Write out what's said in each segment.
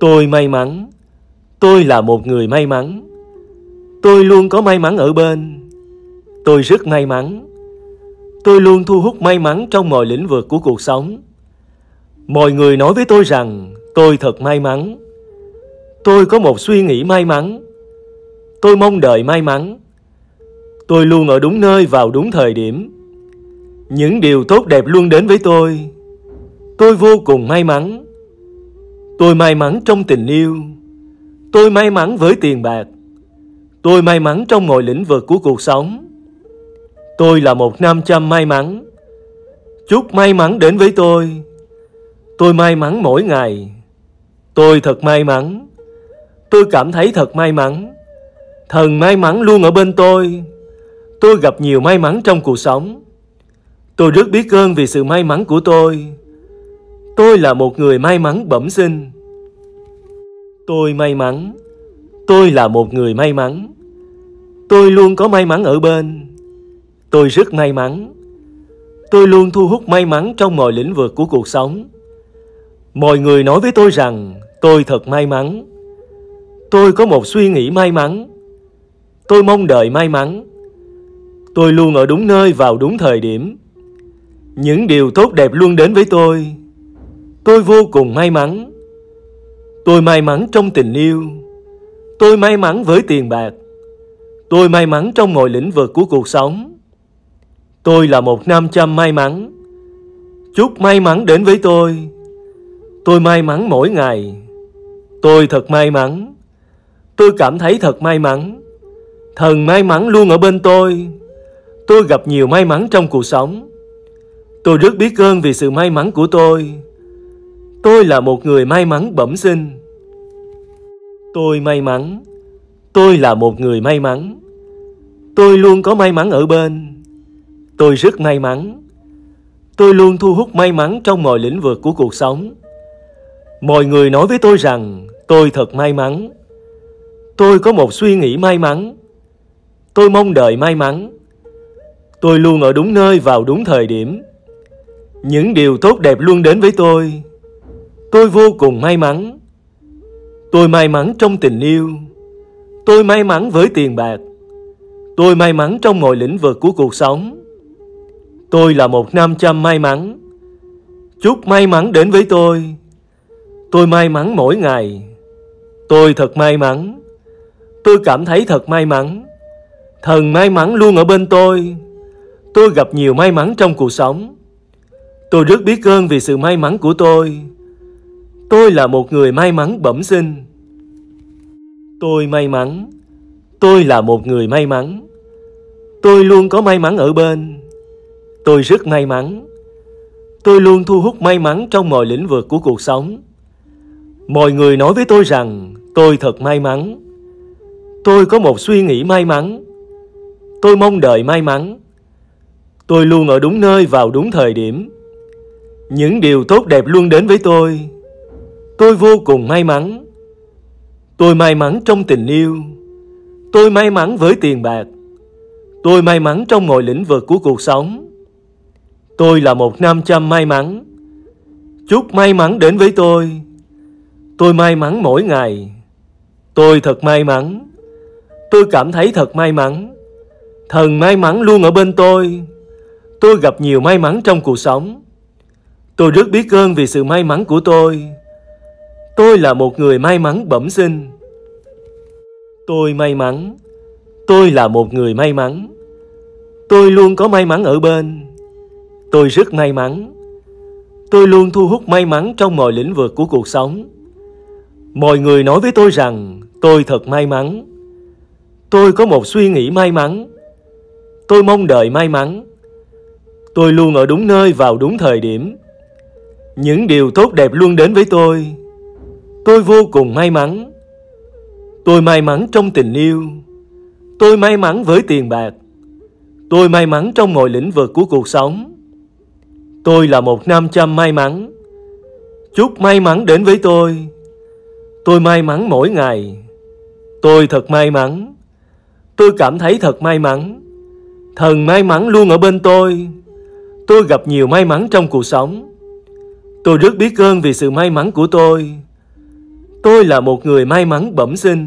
Tôi may mắn. Tôi là một người may mắn. Tôi luôn có may mắn ở bên. Tôi rất may mắn. Tôi luôn thu hút may mắn trong mọi lĩnh vực của cuộc sống. Mọi người nói với tôi rằng tôi thật may mắn. Tôi có một suy nghĩ may mắn. Tôi mong đợi may mắn. Tôi luôn ở đúng nơi vào đúng thời điểm. Những điều tốt đẹp luôn đến với tôi. Tôi vô cùng may mắn Tôi may mắn trong tình yêu. Tôi may mắn với tiền bạc. Tôi may mắn trong mọi lĩnh vực của cuộc sống. Tôi là một nam châm may mắn. Chúc may mắn đến với tôi. Tôi may mắn mỗi ngày. Tôi thật may mắn. Tôi cảm thấy thật may mắn. Thần may mắn luôn ở bên tôi. Tôi gặp nhiều may mắn trong cuộc sống. Tôi rất biết ơn vì sự may mắn của tôi. Tôi là một người may mắn bẩm sinh. Tôi may mắn. Tôi là một người may mắn. Tôi luôn có may mắn ở bên. Tôi rất may mắn. Tôi luôn thu hút may mắn trong mọi lĩnh vực của cuộc sống. Mọi người nói với tôi rằng tôi thật may mắn. Tôi có một suy nghĩ may mắn. Tôi mong đợi may mắn. Tôi luôn ở đúng nơi vào đúng thời điểm. Những điều tốt đẹp luôn đến với tôi tôi vô cùng may mắn tôi may mắn trong tình yêu tôi may mắn với tiền bạc tôi may mắn trong mọi lĩnh vực của cuộc sống tôi là một nam châm may mắn chúc may mắn đến với tôi tôi may mắn mỗi ngày tôi thật may mắn tôi cảm thấy thật may mắn thần may mắn luôn ở bên tôi tôi gặp nhiều may mắn trong cuộc sống tôi rất biết ơn vì sự may mắn của tôi Tôi là một người may mắn bẩm sinh. Tôi may mắn. Tôi là một người may mắn. Tôi luôn có may mắn ở bên. Tôi rất may mắn. Tôi luôn thu hút may mắn trong mọi lĩnh vực của cuộc sống. Mọi người nói với tôi rằng tôi thật may mắn. Tôi có một suy nghĩ may mắn. Tôi mong đợi may mắn. Tôi luôn ở đúng nơi vào đúng thời điểm. Những điều tốt đẹp luôn đến với tôi tôi vô cùng may mắn tôi may mắn trong tình yêu tôi may mắn với tiền bạc tôi may mắn trong mọi lĩnh vực của cuộc sống tôi là một nam châm may mắn chúc may mắn đến với tôi tôi may mắn mỗi ngày tôi thật may mắn tôi cảm thấy thật may mắn thần may mắn luôn ở bên tôi tôi gặp nhiều may mắn trong cuộc sống tôi rất biết ơn vì sự may mắn của tôi Tôi là một người may mắn bẩm sinh. Tôi may mắn. Tôi là một người may mắn. Tôi luôn có may mắn ở bên. Tôi rất may mắn. Tôi luôn thu hút may mắn trong mọi lĩnh vực của cuộc sống. Mọi người nói với tôi rằng tôi thật may mắn. Tôi có một suy nghĩ may mắn. Tôi mong đợi may mắn. Tôi luôn ở đúng nơi vào đúng thời điểm. Những điều tốt đẹp luôn đến với tôi tôi vô cùng may mắn tôi may mắn trong tình yêu tôi may mắn với tiền bạc tôi may mắn trong mọi lĩnh vực của cuộc sống tôi là một nam châm may mắn chúc may mắn đến với tôi tôi may mắn mỗi ngày tôi thật may mắn tôi cảm thấy thật may mắn thần may mắn luôn ở bên tôi tôi gặp nhiều may mắn trong cuộc sống tôi rất biết ơn vì sự may mắn của tôi tôi là một người may mắn bẩm sinh tôi may mắn tôi là một người may mắn tôi luôn có may mắn ở bên tôi rất may mắn tôi luôn thu hút may mắn trong mọi lĩnh vực của cuộc sống mọi người nói với tôi rằng tôi thật may mắn tôi có một suy nghĩ may mắn tôi mong đợi may mắn tôi luôn ở đúng nơi vào đúng thời điểm những điều tốt đẹp luôn đến với tôi tôi vô cùng may mắn tôi may mắn trong tình yêu tôi may mắn với tiền bạc tôi may mắn trong mọi lĩnh vực của cuộc sống tôi là một nam châm may mắn chúc may mắn đến với tôi tôi may mắn mỗi ngày tôi thật may mắn tôi cảm thấy thật may mắn thần may mắn luôn ở bên tôi tôi gặp nhiều may mắn trong cuộc sống tôi rất biết ơn vì sự may mắn của tôi Tôi là một người may mắn bẩm sinh.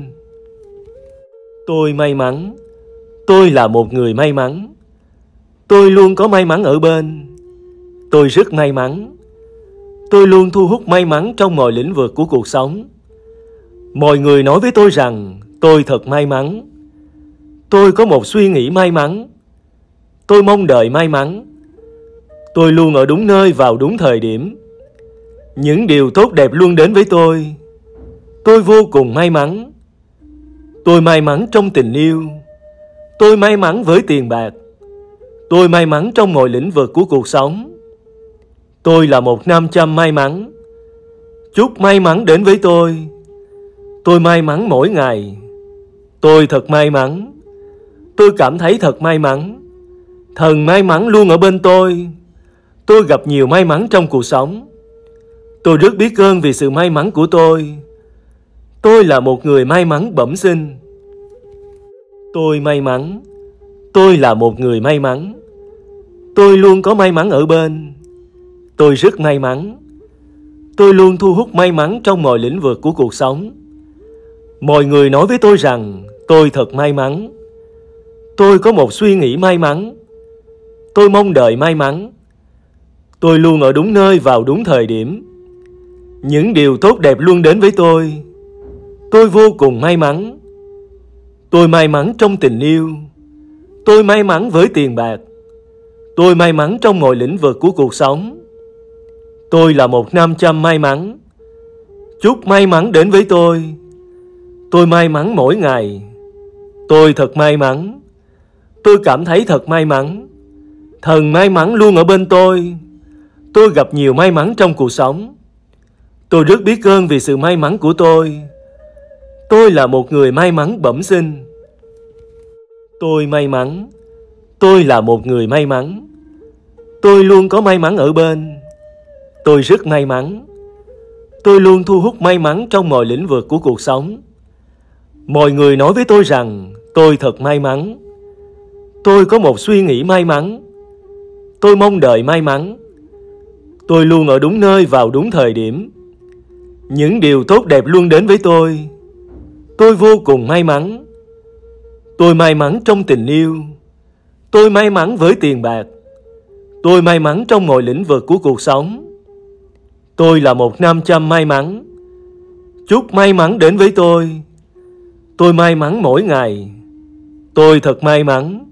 Tôi may mắn. Tôi là một người may mắn. Tôi luôn có may mắn ở bên. Tôi rất may mắn. Tôi luôn thu hút may mắn trong mọi lĩnh vực của cuộc sống. Mọi người nói với tôi rằng tôi thật may mắn. Tôi có một suy nghĩ may mắn. Tôi mong đợi may mắn. Tôi luôn ở đúng nơi vào đúng thời điểm. Những điều tốt đẹp luôn đến với tôi tôi vô cùng may mắn tôi may mắn trong tình yêu tôi may mắn với tiền bạc tôi may mắn trong mọi lĩnh vực của cuộc sống tôi là một nam châm may mắn chúc may mắn đến với tôi tôi may mắn mỗi ngày tôi thật may mắn tôi cảm thấy thật may mắn thần may mắn luôn ở bên tôi tôi gặp nhiều may mắn trong cuộc sống tôi rất biết ơn vì sự may mắn của tôi Tôi là một người may mắn bẩm sinh. Tôi may mắn. Tôi là một người may mắn. Tôi luôn có may mắn ở bên. Tôi rất may mắn. Tôi luôn thu hút may mắn trong mọi lĩnh vực của cuộc sống. Mọi người nói với tôi rằng tôi thật may mắn. Tôi có một suy nghĩ may mắn. Tôi mong đợi may mắn. Tôi luôn ở đúng nơi vào đúng thời điểm. Những điều tốt đẹp luôn đến với tôi tôi vô cùng may mắn tôi may mắn trong tình yêu tôi may mắn với tiền bạc tôi may mắn trong mọi lĩnh vực của cuộc sống tôi là một nam châm may mắn chúc may mắn đến với tôi tôi may mắn mỗi ngày tôi thật may mắn tôi cảm thấy thật may mắn thần may mắn luôn ở bên tôi tôi gặp nhiều may mắn trong cuộc sống tôi rất biết ơn vì sự may mắn của tôi Tôi là một người may mắn bẩm sinh. Tôi may mắn. Tôi là một người may mắn. Tôi luôn có may mắn ở bên. Tôi rất may mắn. Tôi luôn thu hút may mắn trong mọi lĩnh vực của cuộc sống. Mọi người nói với tôi rằng tôi thật may mắn. Tôi có một suy nghĩ may mắn. Tôi mong đợi may mắn. Tôi luôn ở đúng nơi vào đúng thời điểm. Những điều tốt đẹp luôn đến với tôi tôi vô cùng may mắn tôi may mắn trong tình yêu tôi may mắn với tiền bạc tôi may mắn trong mọi lĩnh vực của cuộc sống tôi là một nam châm may mắn chúc may mắn đến với tôi tôi may mắn mỗi ngày tôi thật may mắn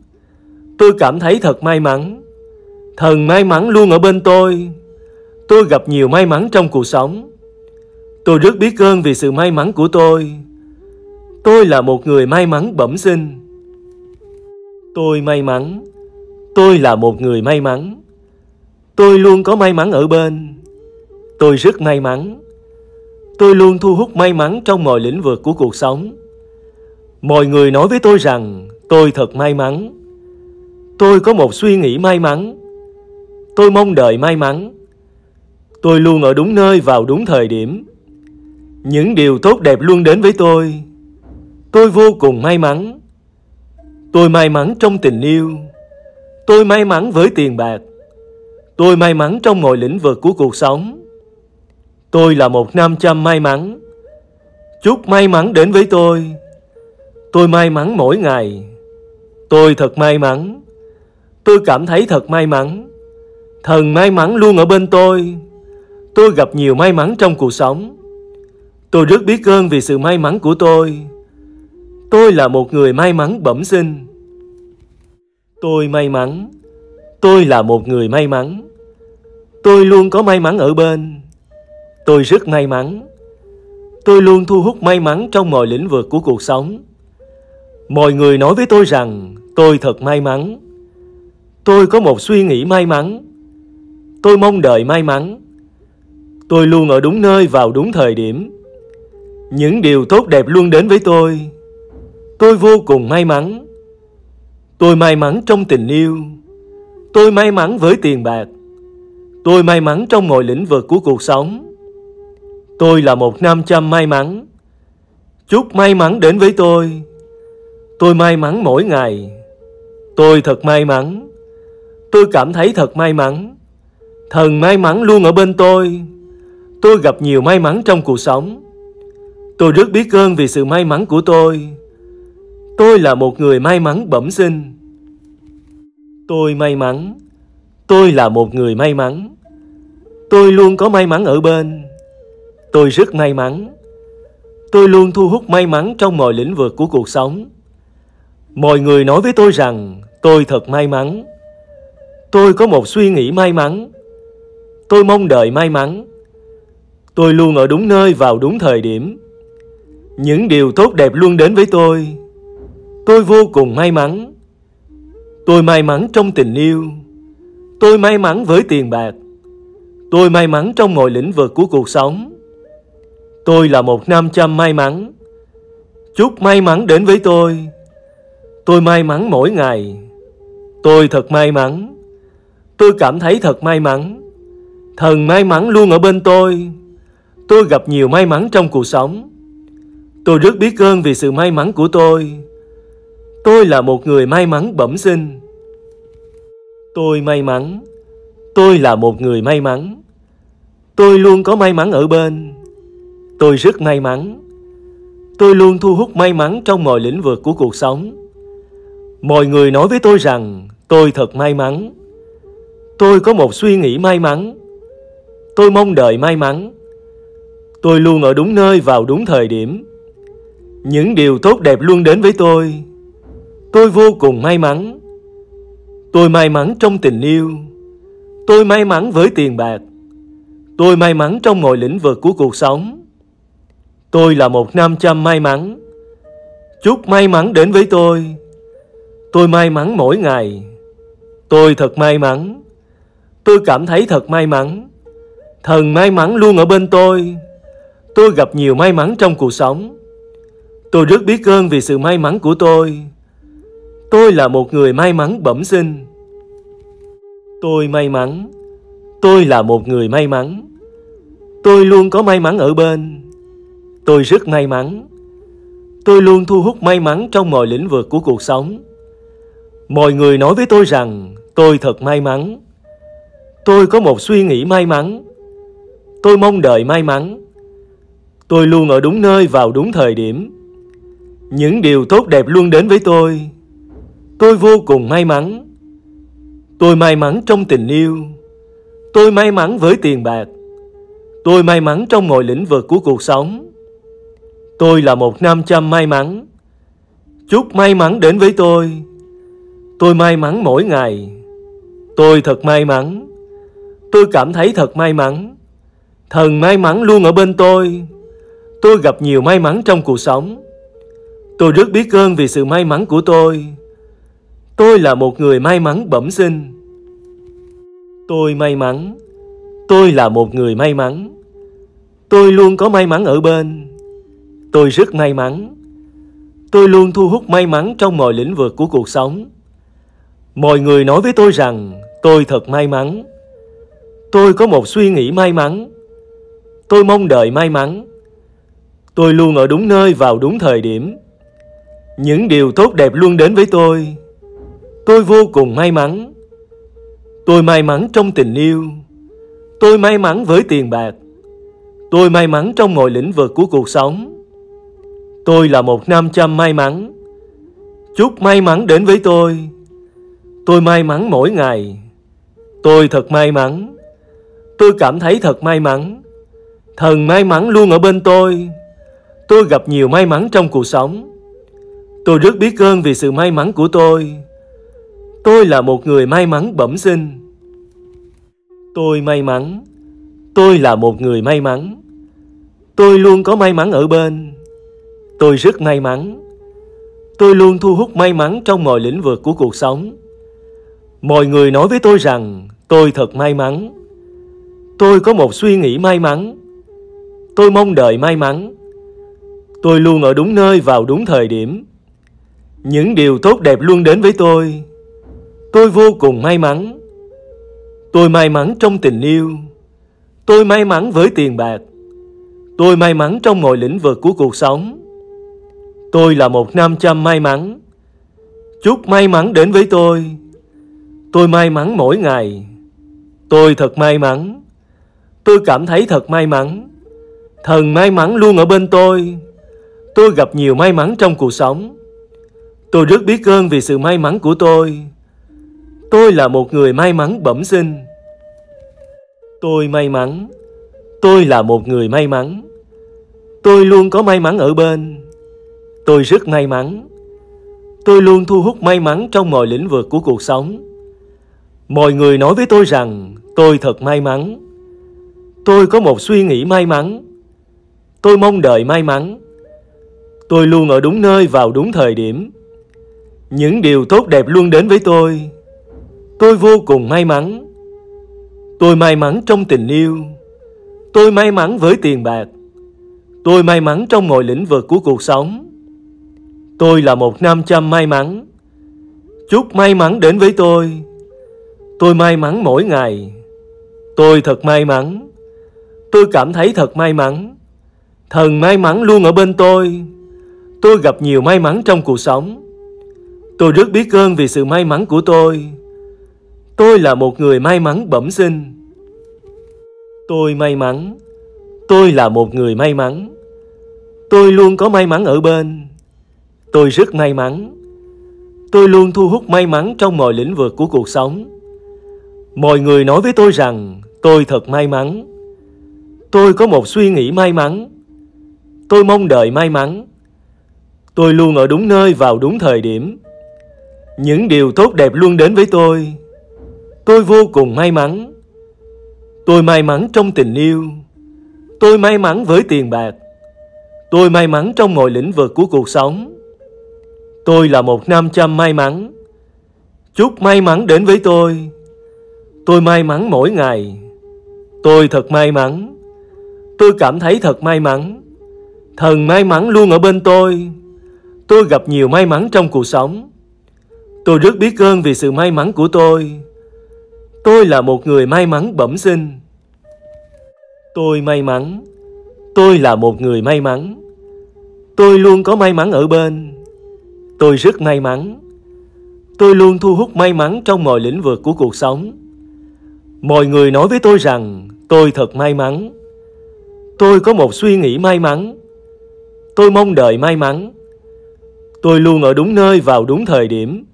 tôi cảm thấy thật may mắn thần may mắn luôn ở bên tôi tôi gặp nhiều may mắn trong cuộc sống tôi rất biết ơn vì sự may mắn của tôi Tôi là một người may mắn bẩm sinh. Tôi may mắn. Tôi là một người may mắn. Tôi luôn có may mắn ở bên. Tôi rất may mắn. Tôi luôn thu hút may mắn trong mọi lĩnh vực của cuộc sống. Mọi người nói với tôi rằng tôi thật may mắn. Tôi có một suy nghĩ may mắn. Tôi mong đợi may mắn. Tôi luôn ở đúng nơi vào đúng thời điểm. Những điều tốt đẹp luôn đến với tôi tôi vô cùng may mắn tôi may mắn trong tình yêu tôi may mắn với tiền bạc tôi may mắn trong mọi lĩnh vực của cuộc sống tôi là một nam châm may mắn chúc may mắn đến với tôi tôi may mắn mỗi ngày tôi thật may mắn tôi cảm thấy thật may mắn thần may mắn luôn ở bên tôi tôi gặp nhiều may mắn trong cuộc sống tôi rất biết ơn vì sự may mắn của tôi Tôi là một người may mắn bẩm sinh. Tôi may mắn. Tôi là một người may mắn. Tôi luôn có may mắn ở bên. Tôi rất may mắn. Tôi luôn thu hút may mắn trong mọi lĩnh vực của cuộc sống. Mọi người nói với tôi rằng tôi thật may mắn. Tôi có một suy nghĩ may mắn. Tôi mong đợi may mắn. Tôi luôn ở đúng nơi vào đúng thời điểm. Những điều tốt đẹp luôn đến với tôi tôi vô cùng may mắn tôi may mắn trong tình yêu tôi may mắn với tiền bạc tôi may mắn trong mọi lĩnh vực của cuộc sống tôi là một nam châm may mắn chúc may mắn đến với tôi tôi may mắn mỗi ngày tôi thật may mắn tôi cảm thấy thật may mắn thần may mắn luôn ở bên tôi tôi gặp nhiều may mắn trong cuộc sống tôi rất biết ơn vì sự may mắn của tôi tôi là một người may mắn bẩm sinh. Tôi may mắn. Tôi là một người may mắn. Tôi luôn có may mắn ở bên. Tôi rất may mắn. Tôi luôn thu hút may mắn trong mọi lĩnh vực của cuộc sống. Mọi người nói với tôi rằng tôi thật may mắn. Tôi có một suy nghĩ may mắn. Tôi mong đợi may mắn. Tôi luôn ở đúng nơi vào đúng thời điểm. Những điều tốt đẹp luôn đến với tôi tôi vô cùng may mắn tôi may mắn trong tình yêu tôi may mắn với tiền bạc tôi may mắn trong mọi lĩnh vực của cuộc sống tôi là một nam châm may mắn chúc may mắn đến với tôi tôi may mắn mỗi ngày tôi thật may mắn tôi cảm thấy thật may mắn thần may mắn luôn ở bên tôi tôi gặp nhiều may mắn trong cuộc sống tôi rất biết ơn vì sự may mắn của tôi Tôi là một người may mắn bẩm sinh. Tôi may mắn. Tôi là một người may mắn. Tôi luôn có may mắn ở bên. Tôi rất may mắn. Tôi luôn thu hút may mắn trong mọi lĩnh vực của cuộc sống. Mọi người nói với tôi rằng tôi thật may mắn. Tôi có một suy nghĩ may mắn. Tôi mong đợi may mắn. Tôi luôn ở đúng nơi vào đúng thời điểm. Những điều tốt đẹp luôn đến với tôi tôi vô cùng may mắn tôi may mắn trong tình yêu tôi may mắn với tiền bạc tôi may mắn trong mọi lĩnh vực của cuộc sống tôi là một nam châm may mắn chúc may mắn đến với tôi tôi may mắn mỗi ngày tôi thật may mắn tôi cảm thấy thật may mắn thần may mắn luôn ở bên tôi tôi gặp nhiều may mắn trong cuộc sống tôi rất biết ơn vì sự may mắn của tôi Tôi là một người may mắn bẩm sinh. Tôi may mắn. Tôi là một người may mắn. Tôi luôn có may mắn ở bên. Tôi rất may mắn. Tôi luôn thu hút may mắn trong mọi lĩnh vực của cuộc sống. Mọi người nói với tôi rằng tôi thật may mắn. Tôi có một suy nghĩ may mắn. Tôi mong đợi may mắn. Tôi luôn ở đúng nơi vào đúng thời điểm. Những điều tốt đẹp luôn đến với tôi Tôi vô cùng may mắn. Tôi may mắn trong tình yêu. Tôi may mắn với tiền bạc. Tôi may mắn trong mọi lĩnh vực của cuộc sống. Tôi là một nam châm may mắn. Chúc may mắn đến với tôi. Tôi may mắn mỗi ngày. Tôi thật may mắn. Tôi cảm thấy thật may mắn. Thần may mắn luôn ở bên tôi. Tôi gặp nhiều may mắn trong cuộc sống. Tôi rất biết ơn vì sự may mắn của tôi. Tôi là một người may mắn bẩm sinh. Tôi may mắn. Tôi là một người may mắn. Tôi luôn có may mắn ở bên. Tôi rất may mắn. Tôi luôn thu hút may mắn trong mọi lĩnh vực của cuộc sống. Mọi người nói với tôi rằng tôi thật may mắn. Tôi có một suy nghĩ may mắn. Tôi mong đợi may mắn. Tôi luôn ở đúng nơi vào đúng thời điểm. Những điều tốt đẹp luôn đến với tôi tôi vô cùng may mắn tôi may mắn trong tình yêu tôi may mắn với tiền bạc tôi may mắn trong mọi lĩnh vực của cuộc sống tôi là một nam châm may mắn chúc may mắn đến với tôi tôi may mắn mỗi ngày tôi thật may mắn tôi cảm thấy thật may mắn thần may mắn luôn ở bên tôi tôi gặp nhiều may mắn trong cuộc sống tôi rất biết ơn vì sự may mắn của tôi Tôi là một người may mắn bẩm sinh. Tôi may mắn. Tôi là một người may mắn. Tôi luôn có may mắn ở bên. Tôi rất may mắn. Tôi luôn thu hút may mắn trong mọi lĩnh vực của cuộc sống. Mọi người nói với tôi rằng tôi thật may mắn. Tôi có một suy nghĩ may mắn. Tôi mong đợi may mắn. Tôi luôn ở đúng nơi vào đúng thời điểm. Những điều tốt đẹp luôn đến với tôi tôi vô cùng may mắn tôi may mắn trong tình yêu tôi may mắn với tiền bạc tôi may mắn trong mọi lĩnh vực của cuộc sống tôi là một nam châm may mắn chúc may mắn đến với tôi tôi may mắn mỗi ngày tôi thật may mắn tôi cảm thấy thật may mắn thần may mắn luôn ở bên tôi tôi gặp nhiều may mắn trong cuộc sống tôi rất biết ơn vì sự may mắn của tôi tôi là một người may mắn bẩm sinh tôi may mắn tôi là một người may mắn tôi luôn có may mắn ở bên tôi rất may mắn tôi luôn thu hút may mắn trong mọi lĩnh vực của cuộc sống mọi người nói với tôi rằng tôi thật may mắn tôi có một suy nghĩ may mắn tôi mong đợi may mắn tôi luôn ở đúng nơi vào đúng thời điểm những điều tốt đẹp luôn đến với tôi tôi vô cùng may mắn tôi may mắn trong tình yêu tôi may mắn với tiền bạc tôi may mắn trong mọi lĩnh vực của cuộc sống tôi là một nam châm may mắn chúc may mắn đến với tôi tôi may mắn mỗi ngày tôi thật may mắn tôi cảm thấy thật may mắn thần may mắn luôn ở bên tôi tôi gặp nhiều may mắn trong cuộc sống tôi rất biết ơn vì sự may mắn của tôi tôi là một người may mắn bẩm sinh tôi may mắn tôi là một người may mắn tôi luôn có may mắn ở bên tôi rất may mắn tôi luôn thu hút may mắn trong mọi lĩnh vực của cuộc sống mọi người nói với tôi rằng tôi thật may mắn tôi có một suy nghĩ may mắn tôi mong đợi may mắn tôi luôn ở đúng nơi vào đúng thời điểm những điều tốt đẹp luôn đến với tôi tôi vô cùng may mắn tôi may mắn trong tình yêu tôi may mắn với tiền bạc tôi may mắn trong mọi lĩnh vực của cuộc sống tôi là một nam châm may mắn chúc may mắn đến với tôi tôi may mắn mỗi ngày tôi thật may mắn tôi cảm thấy thật may mắn thần may mắn luôn ở bên tôi tôi gặp nhiều may mắn trong cuộc sống tôi rất biết ơn vì sự may mắn của tôi Tôi là một người may mắn bẩm sinh. Tôi may mắn. Tôi là một người may mắn. Tôi luôn có may mắn ở bên. Tôi rất may mắn. Tôi luôn thu hút may mắn trong mọi lĩnh vực của cuộc sống. Mọi người nói với tôi rằng tôi thật may mắn. Tôi có một suy nghĩ may mắn. Tôi mong đợi may mắn. Tôi luôn ở đúng nơi vào đúng thời điểm.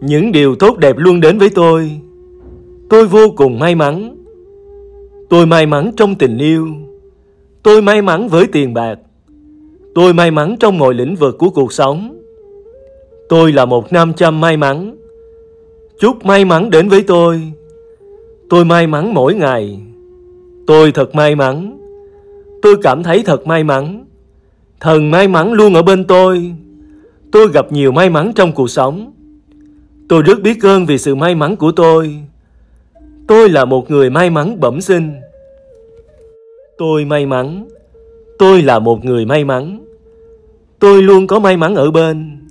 Những điều tốt đẹp luôn đến với tôi tôi vô cùng may mắn tôi may mắn trong tình yêu tôi may mắn với tiền bạc tôi may mắn trong mọi lĩnh vực của cuộc sống tôi là một nam châm may mắn chúc may mắn đến với tôi tôi may mắn mỗi ngày tôi thật may mắn tôi cảm thấy thật may mắn thần may mắn luôn ở bên tôi tôi gặp nhiều may mắn trong cuộc sống tôi rất biết ơn vì sự may mắn của tôi Tôi là một người may mắn bẩm sinh. Tôi may mắn. Tôi là một người may mắn. Tôi luôn có may mắn ở bên.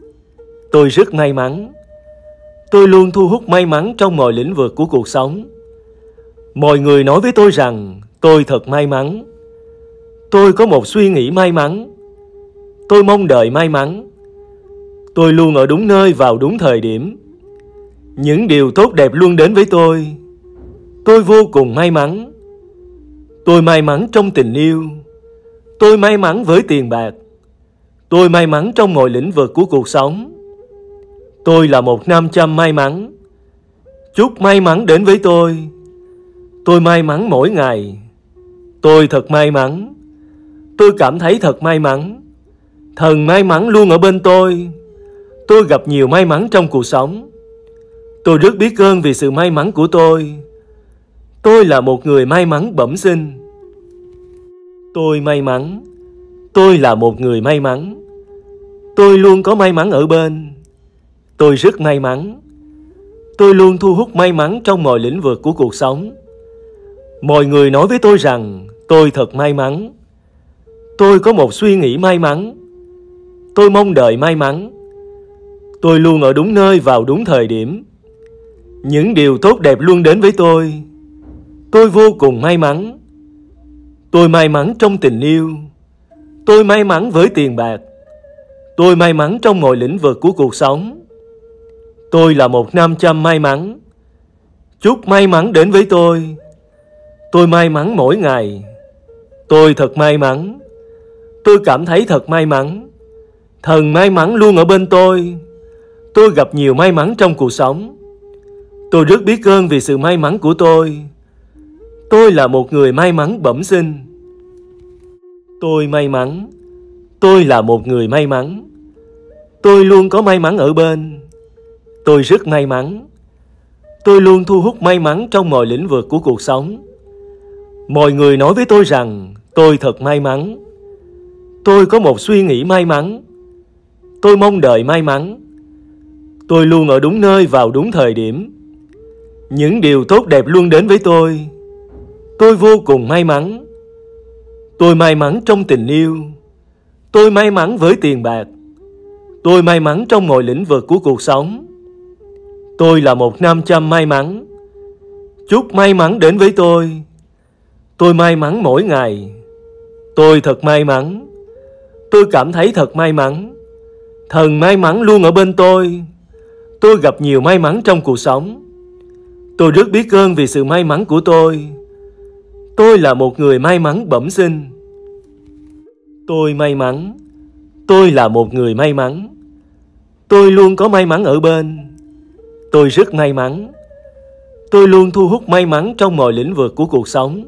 Tôi rất may mắn. Tôi luôn thu hút may mắn trong mọi lĩnh vực của cuộc sống. Mọi người nói với tôi rằng tôi thật may mắn. Tôi có một suy nghĩ may mắn. Tôi mong đợi may mắn. Tôi luôn ở đúng nơi vào đúng thời điểm. Những điều tốt đẹp luôn đến với tôi tôi vô cùng may mắn tôi may mắn trong tình yêu tôi may mắn với tiền bạc tôi may mắn trong mọi lĩnh vực của cuộc sống tôi là một nam châm may mắn chúc may mắn đến với tôi tôi may mắn mỗi ngày tôi thật may mắn tôi cảm thấy thật may mắn thần may mắn luôn ở bên tôi tôi gặp nhiều may mắn trong cuộc sống tôi rất biết ơn vì sự may mắn của tôi Tôi là một người may mắn bẩm sinh. Tôi may mắn. Tôi là một người may mắn. Tôi luôn có may mắn ở bên. Tôi rất may mắn. Tôi luôn thu hút may mắn trong mọi lĩnh vực của cuộc sống. Mọi người nói với tôi rằng tôi thật may mắn. Tôi có một suy nghĩ may mắn. Tôi mong đợi may mắn. Tôi luôn ở đúng nơi vào đúng thời điểm. Những điều tốt đẹp luôn đến với tôi tôi vô cùng may mắn tôi may mắn trong tình yêu tôi may mắn với tiền bạc tôi may mắn trong mọi lĩnh vực của cuộc sống tôi là một nam châm may mắn chúc may mắn đến với tôi tôi may mắn mỗi ngày tôi thật may mắn tôi cảm thấy thật may mắn thần may mắn luôn ở bên tôi tôi gặp nhiều may mắn trong cuộc sống tôi rất biết ơn vì sự may mắn của tôi Tôi là một người may mắn bẩm sinh. Tôi may mắn. Tôi là một người may mắn. Tôi luôn có may mắn ở bên. Tôi rất may mắn. Tôi luôn thu hút may mắn trong mọi lĩnh vực của cuộc sống. Mọi người nói với tôi rằng tôi thật may mắn. Tôi có một suy nghĩ may mắn. Tôi mong đợi may mắn. Tôi luôn ở đúng nơi vào đúng thời điểm. Những điều tốt đẹp luôn đến với tôi tôi vô cùng may mắn tôi may mắn trong tình yêu tôi may mắn với tiền bạc tôi may mắn trong mọi lĩnh vực của cuộc sống tôi là một nam châm may mắn chúc may mắn đến với tôi tôi may mắn mỗi ngày tôi thật may mắn tôi cảm thấy thật may mắn thần may mắn luôn ở bên tôi tôi gặp nhiều may mắn trong cuộc sống tôi rất biết ơn vì sự may mắn của tôi Tôi là một người may mắn bẩm sinh. Tôi may mắn. Tôi là một người may mắn. Tôi luôn có may mắn ở bên. Tôi rất may mắn. Tôi luôn thu hút may mắn trong mọi lĩnh vực của cuộc sống.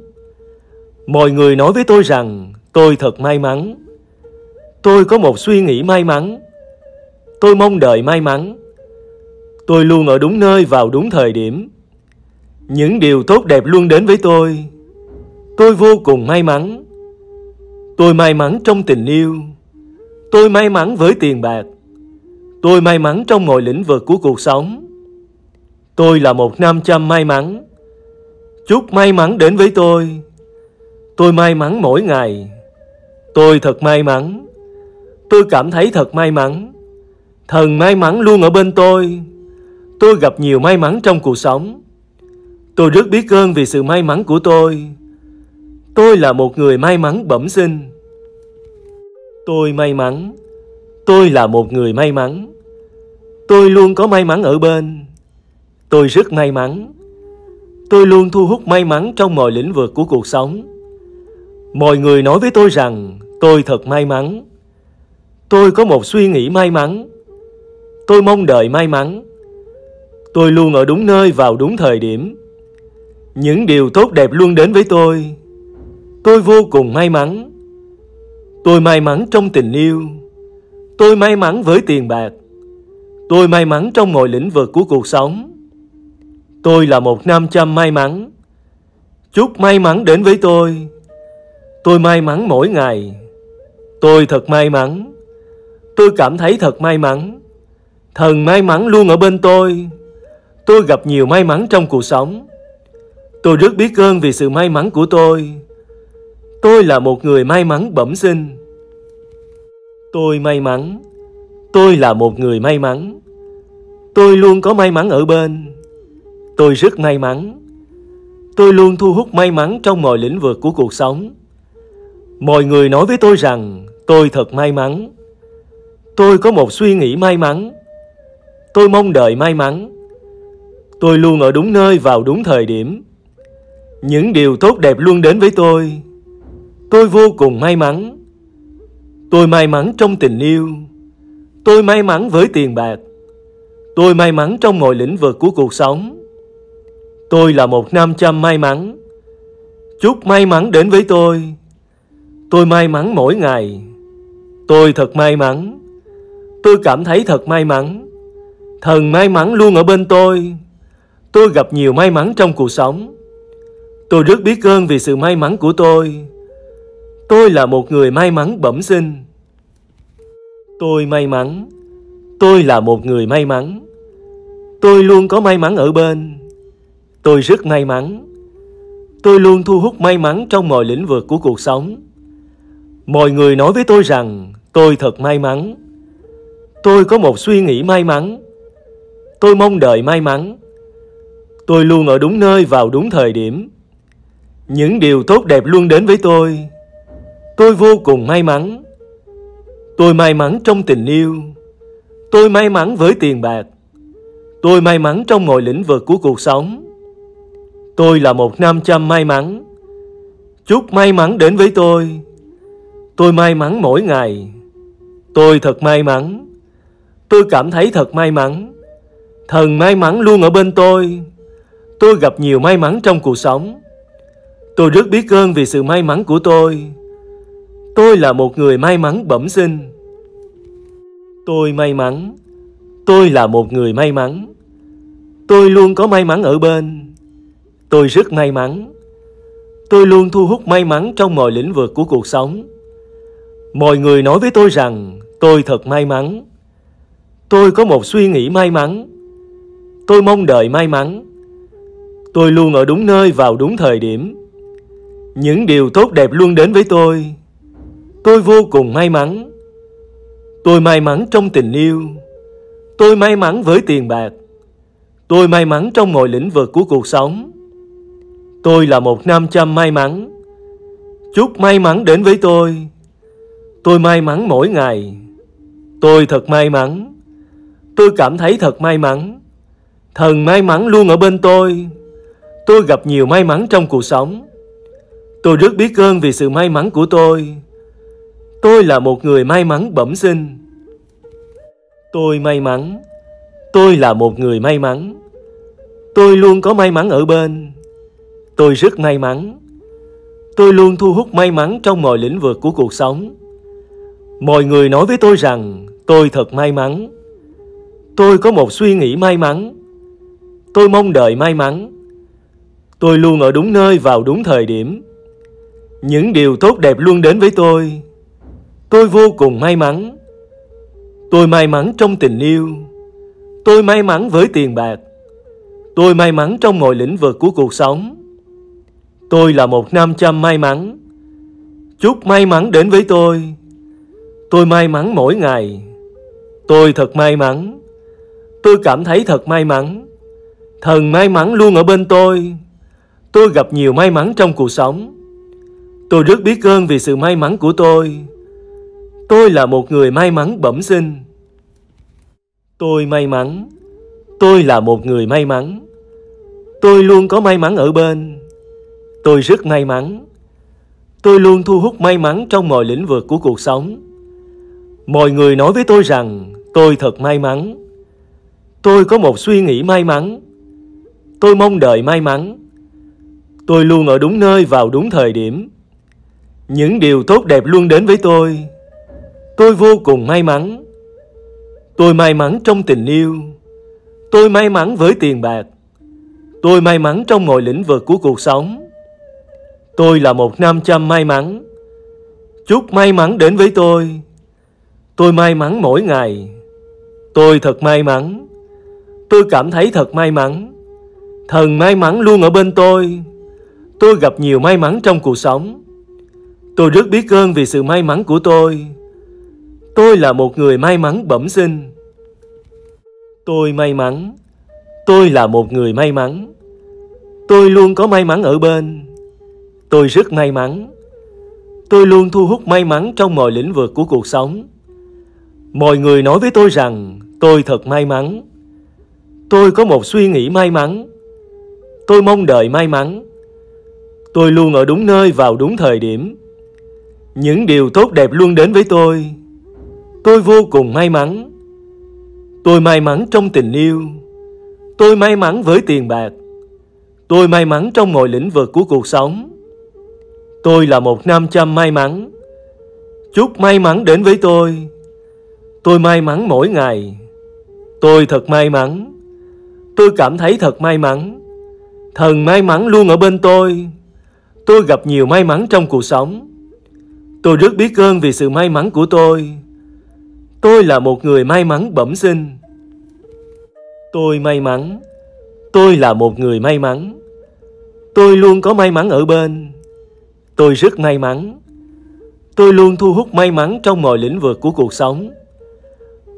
Mọi người nói với tôi rằng tôi thật may mắn. Tôi có một suy nghĩ may mắn. Tôi mong đợi may mắn. Tôi luôn ở đúng nơi vào đúng thời điểm. Những điều tốt đẹp luôn đến với tôi tôi vô cùng may mắn tôi may mắn trong tình yêu tôi may mắn với tiền bạc tôi may mắn trong mọi lĩnh vực của cuộc sống tôi là một nam châm may mắn chúc may mắn đến với tôi tôi may mắn mỗi ngày tôi thật may mắn tôi cảm thấy thật may mắn thần may mắn luôn ở bên tôi tôi gặp nhiều may mắn trong cuộc sống tôi rất biết ơn vì sự may mắn của tôi tôi là một người may mắn bẩm sinh tôi may mắn tôi là một người may mắn tôi luôn có may mắn ở bên tôi rất may mắn tôi luôn thu hút may mắn trong mọi lĩnh vực của cuộc sống mọi người nói với tôi rằng tôi thật may mắn tôi có một suy nghĩ may mắn tôi mong đợi may mắn tôi luôn ở đúng nơi vào đúng thời điểm những điều tốt đẹp luôn đến với tôi tôi vô cùng may mắn tôi may mắn trong tình yêu tôi may mắn với tiền bạc tôi may mắn trong mọi lĩnh vực của cuộc sống tôi là một nam châm may mắn chúc may mắn đến với tôi tôi may mắn mỗi ngày tôi thật may mắn tôi cảm thấy thật may mắn thần may mắn luôn ở bên tôi tôi gặp nhiều may mắn trong cuộc sống tôi rất biết ơn vì sự may mắn của tôi Tôi là một người may mắn bẩm sinh. Tôi may mắn. Tôi là một người may mắn. Tôi luôn có may mắn ở bên. Tôi rất may mắn. Tôi luôn thu hút may mắn trong mọi lĩnh vực của cuộc sống. Mọi người nói với tôi rằng tôi thật may mắn. Tôi có một suy nghĩ may mắn. Tôi mong đợi may mắn. Tôi luôn ở đúng nơi vào đúng thời điểm. Những điều tốt đẹp luôn đến với tôi tôi vô cùng may mắn tôi may mắn trong tình yêu tôi may mắn với tiền bạc tôi may mắn trong mọi lĩnh vực của cuộc sống tôi là một nam châm may mắn chúc may mắn đến với tôi tôi may mắn mỗi ngày tôi thật may mắn tôi cảm thấy thật may mắn thần may mắn luôn ở bên tôi tôi gặp nhiều may mắn trong cuộc sống tôi rất biết ơn vì sự may mắn của tôi Tôi là một người may mắn bẩm sinh. Tôi may mắn. Tôi là một người may mắn. Tôi luôn có may mắn ở bên. Tôi rất may mắn. Tôi luôn thu hút may mắn trong mọi lĩnh vực của cuộc sống. Mọi người nói với tôi rằng tôi thật may mắn. Tôi có một suy nghĩ may mắn. Tôi mong đợi may mắn. Tôi luôn ở đúng nơi vào đúng thời điểm. Những điều tốt đẹp luôn đến với tôi tôi vô cùng may mắn. Tôi may mắn trong tình yêu. Tôi may mắn với tiền bạc. Tôi may mắn trong mọi lĩnh vực của cuộc sống. Tôi là một nam châm may mắn. Chúc may mắn đến với tôi. Tôi may mắn mỗi ngày. Tôi thật may mắn. Tôi cảm thấy thật may mắn. Thần may mắn luôn ở bên tôi. Tôi gặp nhiều may mắn trong cuộc sống. Tôi rất biết ơn vì sự may mắn của tôi. Tôi là một người may mắn bẩm sinh. Tôi may mắn. Tôi là một người may mắn. Tôi luôn có may mắn ở bên. Tôi rất may mắn. Tôi luôn thu hút may mắn trong mọi lĩnh vực của cuộc sống. Mọi người nói với tôi rằng tôi thật may mắn. Tôi có một suy nghĩ may mắn. Tôi mong đợi may mắn. Tôi luôn ở đúng nơi vào đúng thời điểm. Những điều tốt đẹp luôn đến với tôi tôi vô cùng may mắn tôi may mắn trong tình yêu tôi may mắn với tiền bạc tôi may mắn trong mọi lĩnh vực của cuộc sống tôi là một nam châm may mắn chúc may mắn đến với tôi tôi may mắn mỗi ngày tôi thật may mắn tôi cảm thấy thật may mắn thần may mắn luôn ở bên tôi tôi gặp nhiều may mắn trong cuộc sống tôi rất biết ơn vì sự may mắn của tôi Tôi là một người may mắn bẩm sinh. Tôi may mắn. Tôi là một người may mắn. Tôi luôn có may mắn ở bên. Tôi rất may mắn. Tôi luôn thu hút may mắn trong mọi lĩnh vực của cuộc sống. Mọi người nói với tôi rằng tôi thật may mắn. Tôi có một suy nghĩ may mắn. Tôi mong đợi may mắn. Tôi luôn ở đúng nơi vào đúng thời điểm. Những điều tốt đẹp luôn đến với tôi tôi vô cùng may mắn tôi may mắn trong tình yêu tôi may mắn với tiền bạc tôi may mắn trong mọi lĩnh vực của cuộc sống tôi là một nam châm may mắn chúc may mắn đến với tôi tôi may mắn mỗi ngày tôi thật may mắn tôi cảm thấy thật may mắn thần may mắn luôn ở bên tôi tôi gặp nhiều may mắn trong cuộc sống tôi rất biết ơn vì sự may mắn của tôi tôi là một người may mắn bẩm sinh. Tôi may mắn. Tôi là một người may mắn. Tôi luôn có may mắn ở bên. Tôi rất may mắn. Tôi luôn thu hút may mắn trong mọi lĩnh vực của cuộc sống. Mọi người nói với tôi rằng tôi thật may mắn. Tôi có một suy nghĩ may mắn. Tôi mong đợi may mắn. Tôi luôn ở đúng nơi vào đúng thời điểm. Những điều tốt đẹp luôn đến với tôi tôi vô cùng may mắn tôi may mắn trong tình yêu tôi may mắn với tiền bạc tôi may mắn trong mọi lĩnh vực của cuộc sống tôi là một nam châm may mắn chúc may mắn đến với tôi tôi may mắn mỗi ngày tôi thật may mắn tôi cảm thấy thật may mắn thần may mắn luôn ở bên tôi tôi gặp nhiều may mắn trong cuộc sống tôi rất biết ơn vì sự may mắn của tôi tôi là một người may mắn bẩm sinh tôi may mắn tôi là một người may mắn tôi luôn có may mắn ở bên tôi rất may mắn tôi luôn thu hút may mắn trong mọi lĩnh vực của cuộc sống mọi người nói với tôi rằng tôi thật may mắn tôi có một suy nghĩ may mắn tôi mong đợi may mắn tôi luôn ở đúng nơi vào đúng thời điểm những điều tốt đẹp luôn đến với tôi tôi vô cùng may mắn tôi may mắn trong tình yêu tôi may mắn với tiền bạc tôi may mắn trong mọi lĩnh vực của cuộc sống tôi là một nam châm may mắn chúc may mắn đến với tôi tôi may mắn mỗi ngày tôi thật may mắn tôi cảm thấy thật may mắn thần may mắn luôn ở bên tôi tôi gặp nhiều may mắn trong cuộc sống tôi rất biết ơn vì sự may mắn của tôi Tôi là một người may mắn bẩm sinh. Tôi may mắn. Tôi là một người may mắn. Tôi luôn có may mắn ở bên. Tôi rất may mắn. Tôi luôn thu hút may mắn trong mọi lĩnh vực của cuộc sống.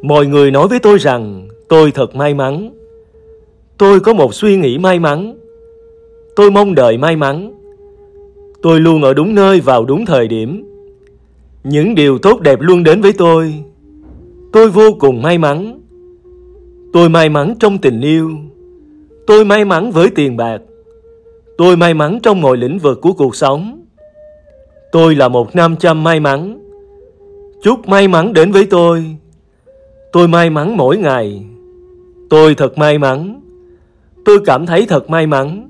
Mọi người nói với tôi rằng tôi thật may mắn. Tôi có một suy nghĩ may mắn. Tôi mong đợi may mắn. Tôi luôn ở đúng nơi vào đúng thời điểm. Những điều tốt đẹp luôn đến với tôi tôi vô cùng may mắn tôi may mắn trong tình yêu tôi may mắn với tiền bạc tôi may mắn trong mọi lĩnh vực của cuộc sống tôi là một nam châm may mắn chúc may mắn đến với tôi tôi may mắn mỗi ngày tôi thật may mắn tôi cảm thấy thật may mắn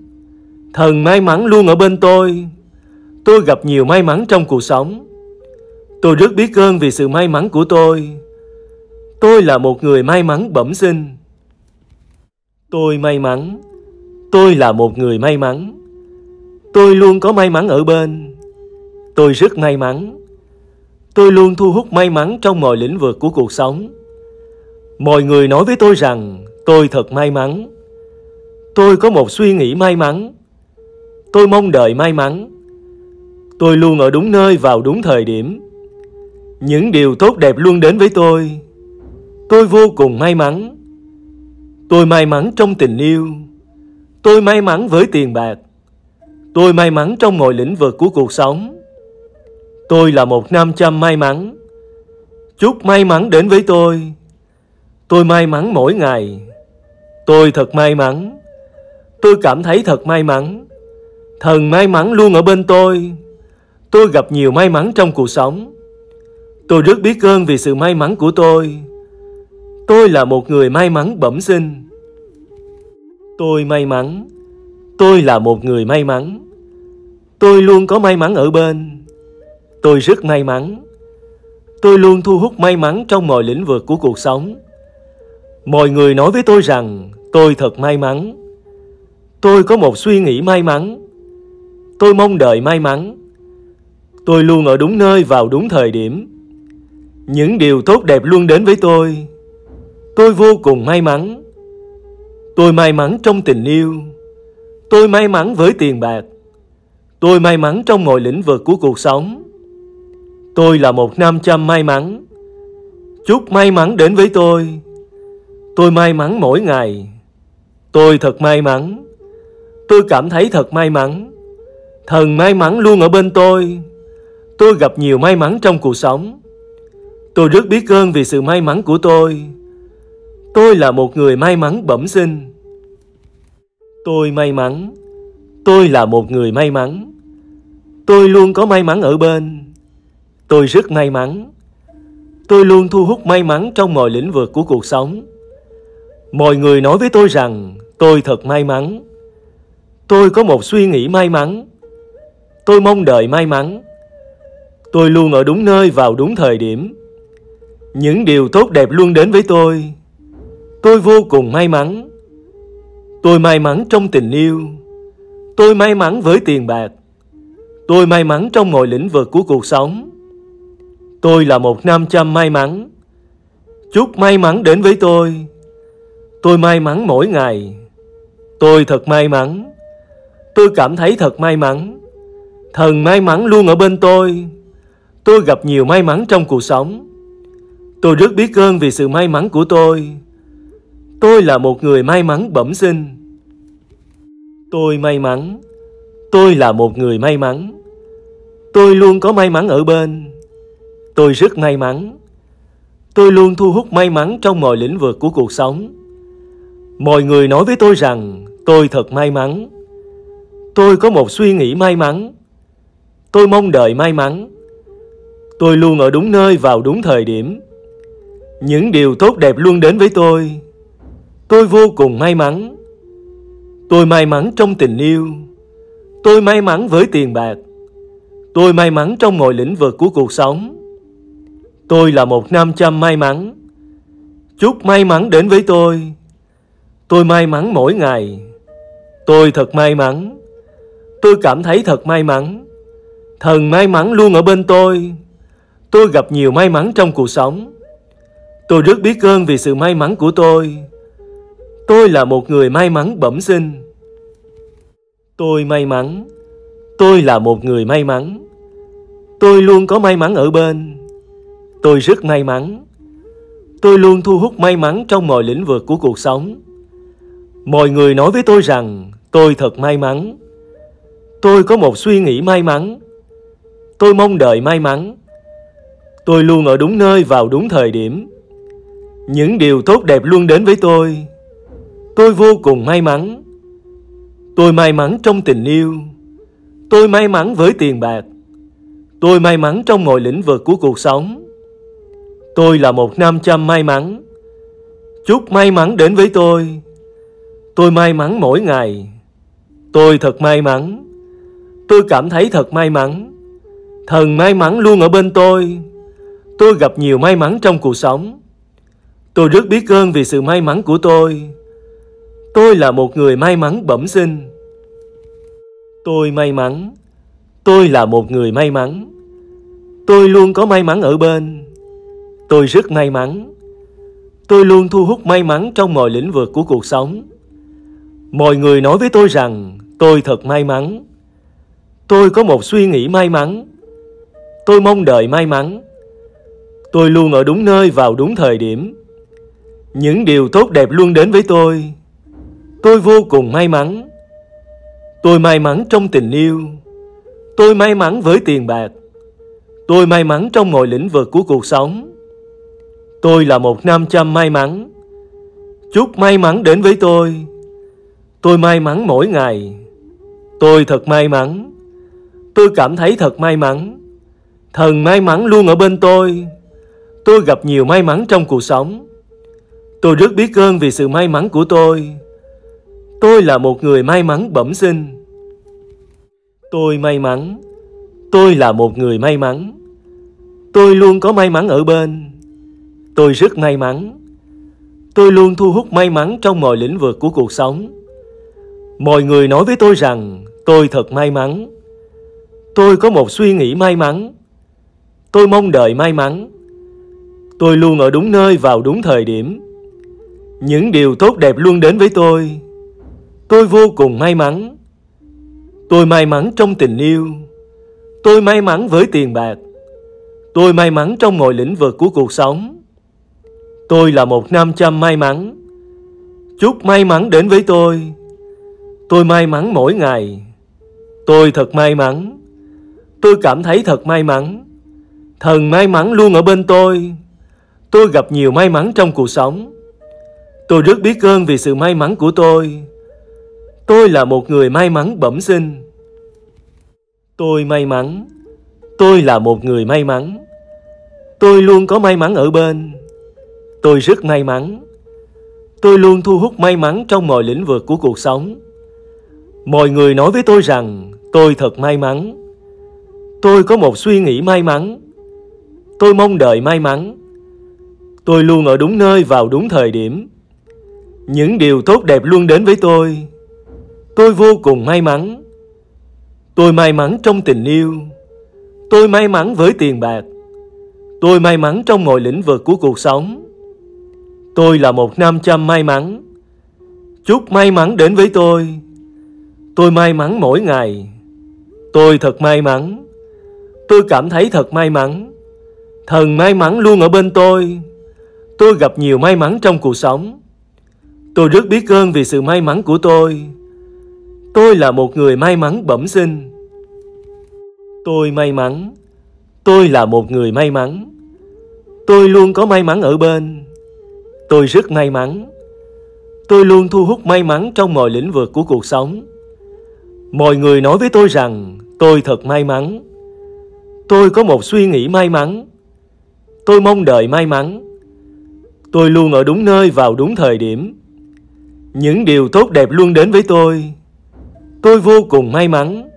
thần may mắn luôn ở bên tôi tôi gặp nhiều may mắn trong cuộc sống tôi rất biết ơn vì sự may mắn của tôi Tôi là một người may mắn bẩm sinh. Tôi may mắn. Tôi là một người may mắn. Tôi luôn có may mắn ở bên. Tôi rất may mắn. Tôi luôn thu hút may mắn trong mọi lĩnh vực của cuộc sống. Mọi người nói với tôi rằng tôi thật may mắn. Tôi có một suy nghĩ may mắn. Tôi mong đợi may mắn. Tôi luôn ở đúng nơi vào đúng thời điểm. Những điều tốt đẹp luôn đến với tôi tôi vô cùng may mắn. Tôi may mắn trong tình yêu. Tôi may mắn với tiền bạc. Tôi may mắn trong mọi lĩnh vực của cuộc sống. Tôi là một nam châm may mắn. Chúc may mắn đến với tôi. Tôi may mắn mỗi ngày. Tôi thật may mắn. Tôi cảm thấy thật may mắn. Thần may mắn luôn ở bên tôi. Tôi gặp nhiều may mắn trong cuộc sống. Tôi rất biết ơn vì sự may mắn của tôi. Tôi là một người may mắn bẩm sinh. Tôi may mắn. Tôi là một người may mắn. Tôi luôn có may mắn ở bên. Tôi rất may mắn. Tôi luôn thu hút may mắn trong mọi lĩnh vực của cuộc sống. Mọi người nói với tôi rằng tôi thật may mắn. Tôi có một suy nghĩ may mắn. Tôi mong đợi may mắn. Tôi luôn ở đúng nơi vào đúng thời điểm. Những điều tốt đẹp luôn đến với tôi tôi vô cùng may mắn tôi may mắn trong tình yêu tôi may mắn với tiền bạc tôi may mắn trong mọi lĩnh vực của cuộc sống tôi là một nam châm may mắn chúc may mắn đến với tôi tôi may mắn mỗi ngày tôi thật may mắn tôi cảm thấy thật may mắn thần may mắn luôn ở bên tôi tôi gặp nhiều may mắn trong cuộc sống tôi rất biết ơn vì sự may mắn của tôi Tôi là một người may mắn bẩm sinh. Tôi may mắn. Tôi là một người may mắn. Tôi luôn có may mắn ở bên. Tôi rất may mắn. Tôi luôn thu hút may mắn trong mọi lĩnh vực của cuộc sống. Mọi người nói với tôi rằng tôi thật may mắn. Tôi có một suy nghĩ may mắn. Tôi mong đợi may mắn. Tôi luôn ở đúng nơi vào đúng thời điểm. Những điều tốt đẹp luôn đến với tôi tôi vô cùng may mắn tôi may mắn trong tình yêu tôi may mắn với tiền bạc tôi may mắn trong mọi lĩnh vực của cuộc sống tôi là một nam châm may mắn chúc may mắn đến với tôi tôi may mắn mỗi ngày tôi thật may mắn tôi cảm thấy thật may mắn thần may mắn luôn ở bên tôi tôi gặp nhiều may mắn trong cuộc sống tôi rất biết ơn vì sự may mắn của tôi Tôi là một người may mắn bẩm sinh. Tôi may mắn. Tôi là một người may mắn. Tôi luôn có may mắn ở bên. Tôi rất may mắn. Tôi luôn thu hút may mắn trong mọi lĩnh vực của cuộc sống. Mọi người nói với tôi rằng tôi thật may mắn. Tôi có một suy nghĩ may mắn. Tôi mong đợi may mắn. Tôi luôn ở đúng nơi vào đúng thời điểm. Những điều tốt đẹp luôn đến với tôi tôi vô cùng may mắn tôi may mắn trong tình yêu tôi may mắn với tiền bạc tôi may mắn trong mọi lĩnh vực của cuộc sống tôi là một nam châm may mắn chúc may mắn đến với tôi tôi may mắn mỗi ngày tôi thật may mắn tôi cảm thấy thật may mắn thần may mắn luôn ở bên tôi tôi gặp nhiều may mắn trong cuộc sống tôi rất biết ơn vì sự may mắn của tôi tôi là một người may mắn bẩm sinh tôi may mắn tôi là một người may mắn tôi luôn có may mắn ở bên tôi rất may mắn tôi luôn thu hút may mắn trong mọi lĩnh vực của cuộc sống mọi người nói với tôi rằng tôi thật may mắn tôi có một suy nghĩ may mắn tôi mong đợi may mắn tôi luôn ở đúng nơi vào đúng thời điểm những điều tốt đẹp luôn đến với tôi tôi vô cùng may mắn tôi may mắn trong tình yêu tôi may mắn với tiền bạc tôi may mắn trong mọi lĩnh vực của cuộc sống tôi là một nam châm may mắn chúc may mắn đến với tôi tôi may mắn mỗi ngày tôi thật may mắn tôi cảm thấy thật may mắn thần may mắn luôn ở bên tôi tôi gặp nhiều may mắn trong cuộc sống tôi rất biết ơn vì sự may mắn của tôi Tôi là một người may mắn bẩm sinh. Tôi may mắn. Tôi là một người may mắn. Tôi luôn có may mắn ở bên. Tôi rất may mắn. Tôi luôn thu hút may mắn trong mọi lĩnh vực của cuộc sống. Mọi người nói với tôi rằng tôi thật may mắn. Tôi có một suy nghĩ may mắn. Tôi mong đợi may mắn. Tôi luôn ở đúng nơi vào đúng thời điểm. Những điều tốt đẹp luôn đến với tôi tôi vô cùng may mắn tôi may mắn trong tình yêu tôi may mắn với tiền bạc tôi may mắn trong mọi lĩnh vực của cuộc sống tôi là một nam châm may mắn chúc may mắn đến với tôi tôi may mắn mỗi ngày tôi thật may mắn tôi cảm thấy thật may mắn thần may mắn luôn ở bên tôi tôi gặp nhiều may mắn trong cuộc sống tôi rất biết ơn vì sự may mắn của tôi Tôi là một người may mắn bẩm sinh. Tôi may mắn. Tôi là một người may mắn. Tôi luôn có may mắn ở bên. Tôi rất may mắn. Tôi luôn thu hút may mắn trong mọi lĩnh vực của cuộc sống. Mọi người nói với tôi rằng tôi thật may mắn. Tôi có một suy nghĩ may mắn. Tôi mong đợi may mắn. Tôi luôn ở đúng nơi vào đúng thời điểm. Những điều tốt đẹp luôn đến với tôi Tôi vô cùng may mắn. Tôi may mắn trong tình yêu. Tôi may mắn với tiền bạc. Tôi may mắn trong mọi lĩnh vực của cuộc sống. Tôi là một nam châm may mắn. Chúc may mắn đến với tôi. Tôi may mắn mỗi ngày. Tôi thật may mắn. Tôi cảm thấy thật may mắn. Thần may mắn luôn ở bên tôi. Tôi gặp nhiều may mắn trong cuộc sống. Tôi rất biết ơn vì sự may mắn của tôi tôi là một người may mắn bẩm sinh tôi may mắn tôi là một người may mắn tôi luôn có may mắn ở bên tôi rất may mắn tôi luôn thu hút may mắn trong mọi lĩnh vực của cuộc sống mọi người nói với tôi rằng tôi thật may mắn tôi có một suy nghĩ may mắn tôi mong đợi may mắn tôi luôn ở đúng nơi vào đúng thời điểm những điều tốt đẹp luôn đến với tôi tôi vô cùng may mắn tôi may mắn trong tình yêu tôi may mắn với tiền bạc tôi may mắn trong mọi lĩnh vực của cuộc sống tôi là một nam châm may mắn chúc may mắn đến với tôi tôi may mắn mỗi ngày tôi thật may mắn tôi cảm thấy thật may mắn thần may mắn luôn ở bên tôi tôi gặp nhiều may mắn trong cuộc sống tôi rất biết ơn vì sự may mắn của tôi Tôi là một người may mắn bẩm sinh. Tôi may mắn. Tôi là một người may mắn. Tôi luôn có may mắn ở bên. Tôi rất may mắn. Tôi luôn thu hút may mắn trong mọi lĩnh vực của cuộc sống. Mọi người nói với tôi rằng tôi thật may mắn. Tôi có một suy nghĩ may mắn. Tôi mong đợi may mắn. Tôi luôn ở đúng nơi vào đúng thời điểm. Những điều tốt đẹp luôn đến với tôi tôi vô cùng may mắn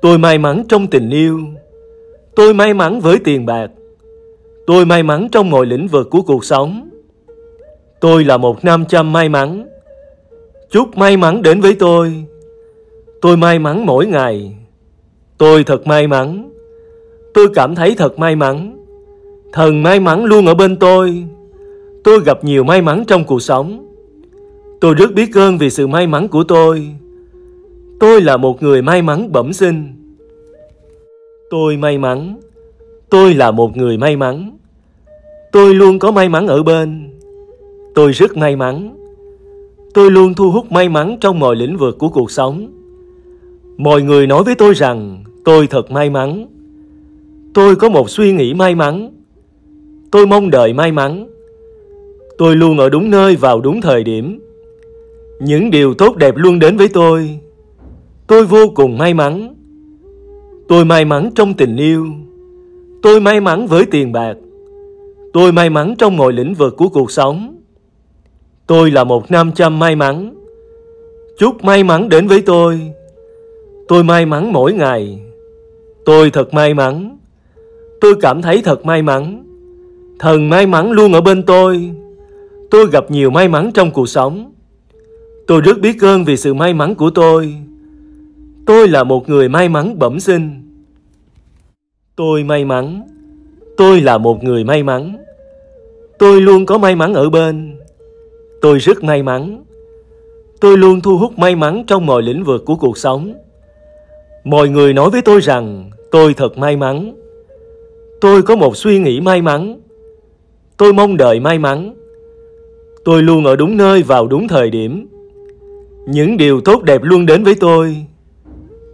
tôi may mắn trong tình yêu tôi may mắn với tiền bạc tôi may mắn trong mọi lĩnh vực của cuộc sống tôi là một nam châm may mắn chúc may mắn đến với tôi tôi may mắn mỗi ngày tôi thật may mắn tôi cảm thấy thật may mắn thần may mắn luôn ở bên tôi tôi gặp nhiều may mắn trong cuộc sống tôi rất biết ơn vì sự may mắn của tôi Tôi là một người may mắn bẩm sinh. Tôi may mắn. Tôi là một người may mắn. Tôi luôn có may mắn ở bên. Tôi rất may mắn. Tôi luôn thu hút may mắn trong mọi lĩnh vực của cuộc sống. Mọi người nói với tôi rằng tôi thật may mắn. Tôi có một suy nghĩ may mắn. Tôi mong đợi may mắn. Tôi luôn ở đúng nơi vào đúng thời điểm. Những điều tốt đẹp luôn đến với tôi Tôi vô cùng may mắn. Tôi may mắn trong tình yêu. Tôi may mắn với tiền bạc. Tôi may mắn trong mọi lĩnh vực của cuộc sống. Tôi là một nam châm may mắn. Chúc may mắn đến với tôi. Tôi may mắn mỗi ngày. Tôi thật may mắn. Tôi cảm thấy thật may mắn. Thần may mắn luôn ở bên tôi. Tôi gặp nhiều may mắn trong cuộc sống. Tôi rất biết ơn vì sự may mắn của tôi tôi là một người may mắn bẩm sinh tôi may mắn tôi là một người may mắn tôi luôn có may mắn ở bên tôi rất may mắn tôi luôn thu hút may mắn trong mọi lĩnh vực của cuộc sống mọi người nói với tôi rằng tôi thật may mắn tôi có một suy nghĩ may mắn tôi mong đợi may mắn tôi luôn ở đúng nơi vào đúng thời điểm những điều tốt đẹp luôn đến với tôi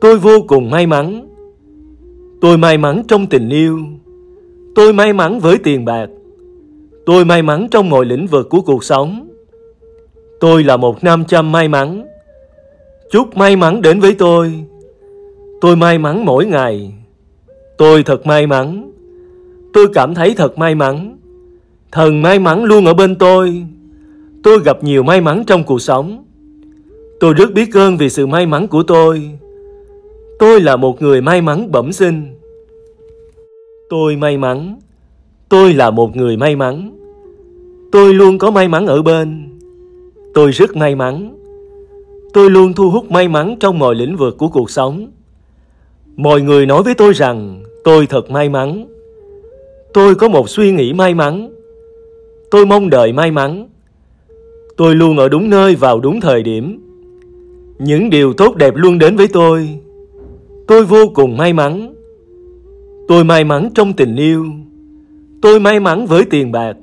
tôi vô cùng may mắn tôi may mắn trong tình yêu tôi may mắn với tiền bạc tôi may mắn trong mọi lĩnh vực của cuộc sống tôi là một nam châm may mắn chúc may mắn đến với tôi tôi may mắn mỗi ngày tôi thật may mắn tôi cảm thấy thật may mắn thần may mắn luôn ở bên tôi tôi gặp nhiều may mắn trong cuộc sống tôi rất biết ơn vì sự may mắn của tôi Tôi là một người may mắn bẩm sinh. Tôi may mắn. Tôi là một người may mắn. Tôi luôn có may mắn ở bên. Tôi rất may mắn. Tôi luôn thu hút may mắn trong mọi lĩnh vực của cuộc sống. Mọi người nói với tôi rằng tôi thật may mắn. Tôi có một suy nghĩ may mắn. Tôi mong đợi may mắn. Tôi luôn ở đúng nơi vào đúng thời điểm. Những điều tốt đẹp luôn đến với tôi tôi vô cùng may mắn tôi may mắn trong tình yêu tôi may mắn với tiền bạc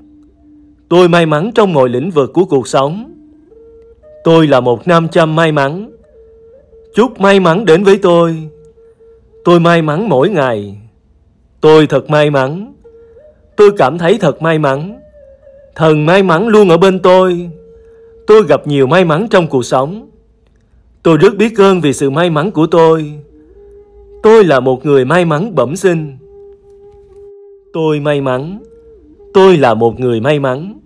tôi may mắn trong mọi lĩnh vực của cuộc sống tôi là một nam châm may mắn chúc may mắn đến với tôi tôi may mắn mỗi ngày tôi thật may mắn tôi cảm thấy thật may mắn thần may mắn luôn ở bên tôi tôi gặp nhiều may mắn trong cuộc sống tôi rất biết ơn vì sự may mắn của tôi Tôi là một người may mắn bẩm sinh. Tôi may mắn. Tôi là một người may mắn.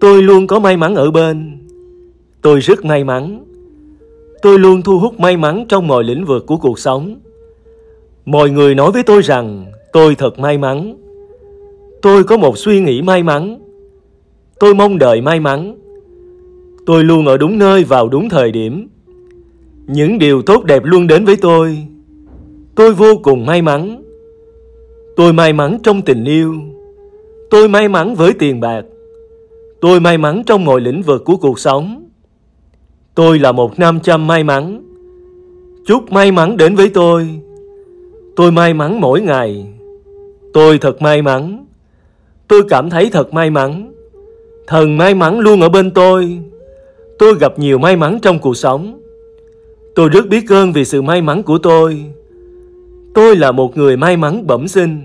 Tôi luôn có may mắn ở bên. Tôi rất may mắn. Tôi luôn thu hút may mắn trong mọi lĩnh vực của cuộc sống. Mọi người nói với tôi rằng tôi thật may mắn. Tôi có một suy nghĩ may mắn. Tôi mong đợi may mắn. Tôi luôn ở đúng nơi vào đúng thời điểm. Những điều tốt đẹp luôn đến với tôi tôi vô cùng may mắn tôi may mắn trong tình yêu tôi may mắn với tiền bạc tôi may mắn trong mọi lĩnh vực của cuộc sống tôi là một nam châm may mắn chúc may mắn đến với tôi tôi may mắn mỗi ngày tôi thật may mắn tôi cảm thấy thật may mắn thần may mắn luôn ở bên tôi tôi gặp nhiều may mắn trong cuộc sống tôi rất biết ơn vì sự may mắn của tôi Tôi là một người may mắn bẩm sinh.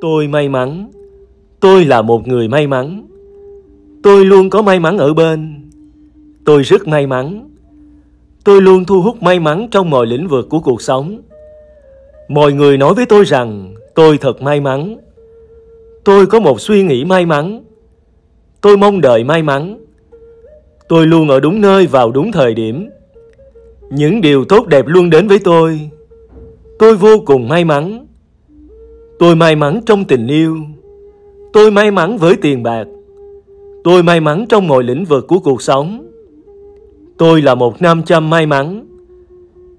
Tôi may mắn. Tôi là một người may mắn. Tôi luôn có may mắn ở bên. Tôi rất may mắn. Tôi luôn thu hút may mắn trong mọi lĩnh vực của cuộc sống. Mọi người nói với tôi rằng tôi thật may mắn. Tôi có một suy nghĩ may mắn. Tôi mong đợi may mắn. Tôi luôn ở đúng nơi vào đúng thời điểm. Những điều tốt đẹp luôn đến với tôi. Tôi vô cùng may mắn. Tôi may mắn trong tình yêu. Tôi may mắn với tiền bạc. Tôi may mắn trong mọi lĩnh vực của cuộc sống. Tôi là một nam châm may mắn.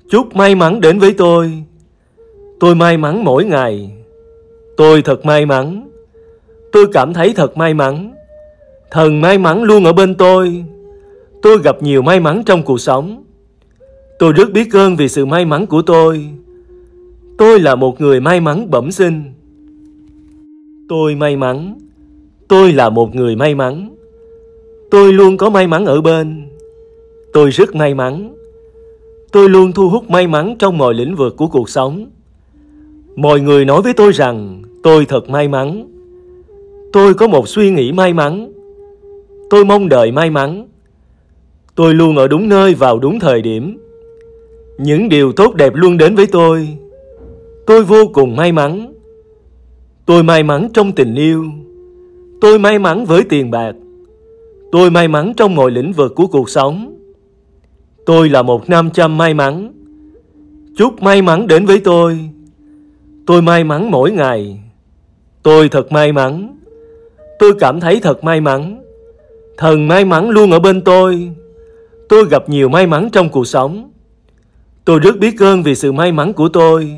Chúc may mắn đến với tôi. Tôi may mắn mỗi ngày. Tôi thật may mắn. Tôi cảm thấy thật may mắn. Thần may mắn luôn ở bên tôi. Tôi gặp nhiều may mắn trong cuộc sống. Tôi rất biết ơn vì sự may mắn của tôi. Tôi là một người may mắn bẩm sinh. Tôi may mắn. Tôi là một người may mắn. Tôi luôn có may mắn ở bên. Tôi rất may mắn. Tôi luôn thu hút may mắn trong mọi lĩnh vực của cuộc sống. Mọi người nói với tôi rằng tôi thật may mắn. Tôi có một suy nghĩ may mắn. Tôi mong đợi may mắn. Tôi luôn ở đúng nơi vào đúng thời điểm. Những điều tốt đẹp luôn đến với tôi tôi vô cùng may mắn tôi may mắn trong tình yêu tôi may mắn với tiền bạc tôi may mắn trong mọi lĩnh vực của cuộc sống tôi là một nam châm may mắn chúc may mắn đến với tôi tôi may mắn mỗi ngày tôi thật may mắn tôi cảm thấy thật may mắn thần may mắn luôn ở bên tôi tôi gặp nhiều may mắn trong cuộc sống tôi rất biết ơn vì sự may mắn của tôi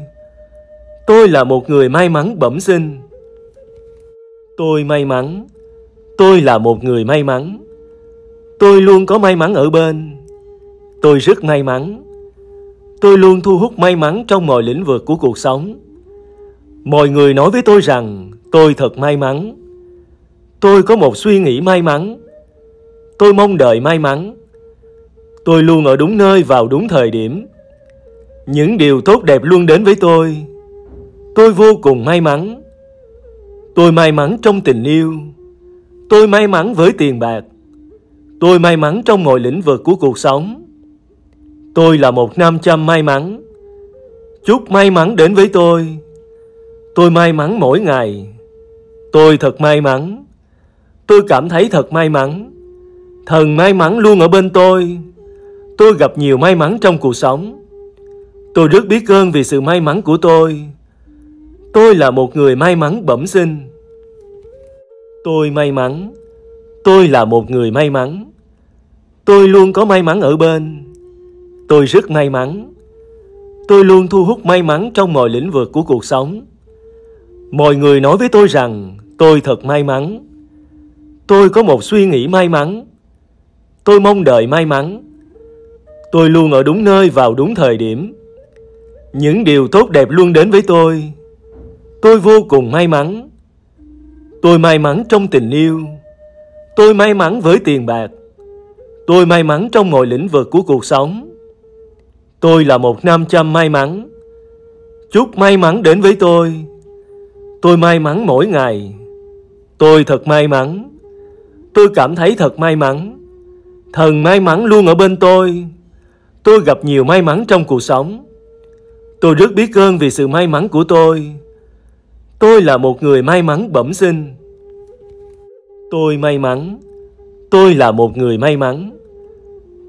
Tôi là một người may mắn bẩm sinh. Tôi may mắn. Tôi là một người may mắn. Tôi luôn có may mắn ở bên. Tôi rất may mắn. Tôi luôn thu hút may mắn trong mọi lĩnh vực của cuộc sống. Mọi người nói với tôi rằng tôi thật may mắn. Tôi có một suy nghĩ may mắn. Tôi mong đợi may mắn. Tôi luôn ở đúng nơi vào đúng thời điểm. Những điều tốt đẹp luôn đến với tôi tôi vô cùng may mắn tôi may mắn trong tình yêu tôi may mắn với tiền bạc tôi may mắn trong mọi lĩnh vực của cuộc sống tôi là một nam châm may mắn chúc may mắn đến với tôi tôi may mắn mỗi ngày tôi thật may mắn tôi cảm thấy thật may mắn thần may mắn luôn ở bên tôi tôi gặp nhiều may mắn trong cuộc sống tôi rất biết ơn vì sự may mắn của tôi tôi là một người may mắn bẩm sinh tôi may mắn tôi là một người may mắn tôi luôn có may mắn ở bên tôi rất may mắn tôi luôn thu hút may mắn trong mọi lĩnh vực của cuộc sống mọi người nói với tôi rằng tôi thật may mắn tôi có một suy nghĩ may mắn tôi mong đợi may mắn tôi luôn ở đúng nơi vào đúng thời điểm những điều tốt đẹp luôn đến với tôi tôi vô cùng may mắn tôi may mắn trong tình yêu tôi may mắn với tiền bạc tôi may mắn trong mọi lĩnh vực của cuộc sống tôi là một nam châm may mắn chúc may mắn đến với tôi tôi may mắn mỗi ngày tôi thật may mắn tôi cảm thấy thật may mắn thần may mắn luôn ở bên tôi tôi gặp nhiều may mắn trong cuộc sống tôi rất biết ơn vì sự may mắn của tôi Tôi là một người may mắn bẩm sinh. Tôi may mắn. Tôi là một người may mắn.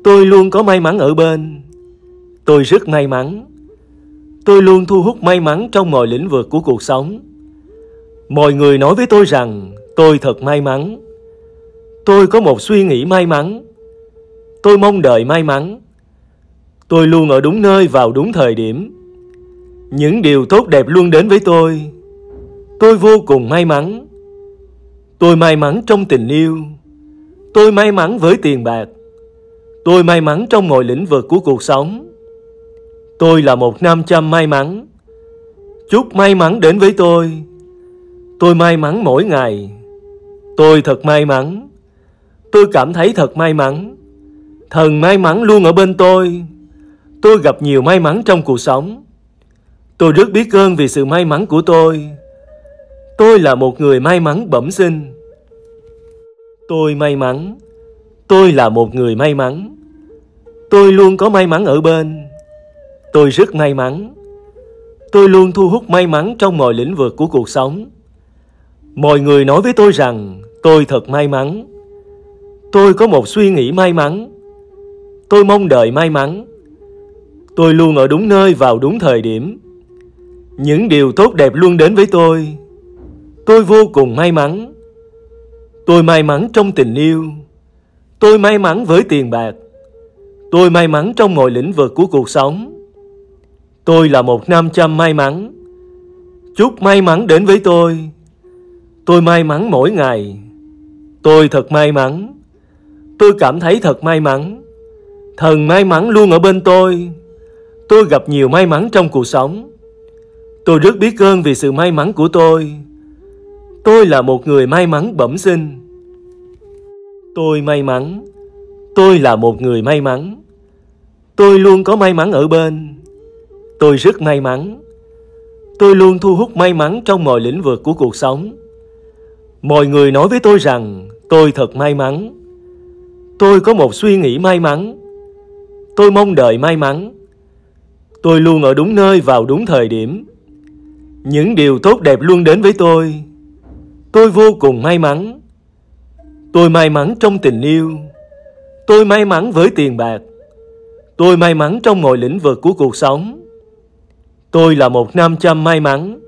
Tôi luôn có may mắn ở bên. Tôi rất may mắn. Tôi luôn thu hút may mắn trong mọi lĩnh vực của cuộc sống. Mọi người nói với tôi rằng tôi thật may mắn. Tôi có một suy nghĩ may mắn. Tôi mong đợi may mắn. Tôi luôn ở đúng nơi vào đúng thời điểm. Những điều tốt đẹp luôn đến với tôi tôi vô cùng may mắn tôi may mắn trong tình yêu tôi may mắn với tiền bạc tôi may mắn trong mọi lĩnh vực của cuộc sống tôi là một nam châm may mắn chúc may mắn đến với tôi tôi may mắn mỗi ngày tôi thật may mắn tôi cảm thấy thật may mắn thần may mắn luôn ở bên tôi tôi gặp nhiều may mắn trong cuộc sống tôi rất biết ơn vì sự may mắn của tôi Tôi là một người may mắn bẩm sinh. Tôi may mắn. Tôi là một người may mắn. Tôi luôn có may mắn ở bên. Tôi rất may mắn. Tôi luôn thu hút may mắn trong mọi lĩnh vực của cuộc sống. Mọi người nói với tôi rằng tôi thật may mắn. Tôi có một suy nghĩ may mắn. Tôi mong đợi may mắn. Tôi luôn ở đúng nơi vào đúng thời điểm. Những điều tốt đẹp luôn đến với tôi tôi vô cùng may mắn tôi may mắn trong tình yêu tôi may mắn với tiền bạc tôi may mắn trong mọi lĩnh vực của cuộc sống tôi là một nam châm may mắn chúc may mắn đến với tôi tôi may mắn mỗi ngày tôi thật may mắn tôi cảm thấy thật may mắn thần may mắn luôn ở bên tôi tôi gặp nhiều may mắn trong cuộc sống tôi rất biết ơn vì sự may mắn của tôi tôi là một người may mắn bẩm sinh tôi may mắn tôi là một người may mắn tôi luôn có may mắn ở bên tôi rất may mắn tôi luôn thu hút may mắn trong mọi lĩnh vực của cuộc sống mọi người nói với tôi rằng tôi thật may mắn tôi có một suy nghĩ may mắn tôi mong đợi may mắn tôi luôn ở đúng nơi vào đúng thời điểm những điều tốt đẹp luôn đến với tôi tôi vô cùng may mắn tôi may mắn trong tình yêu tôi may mắn với tiền bạc tôi may mắn trong mọi lĩnh vực của cuộc sống tôi là một nam châm may mắn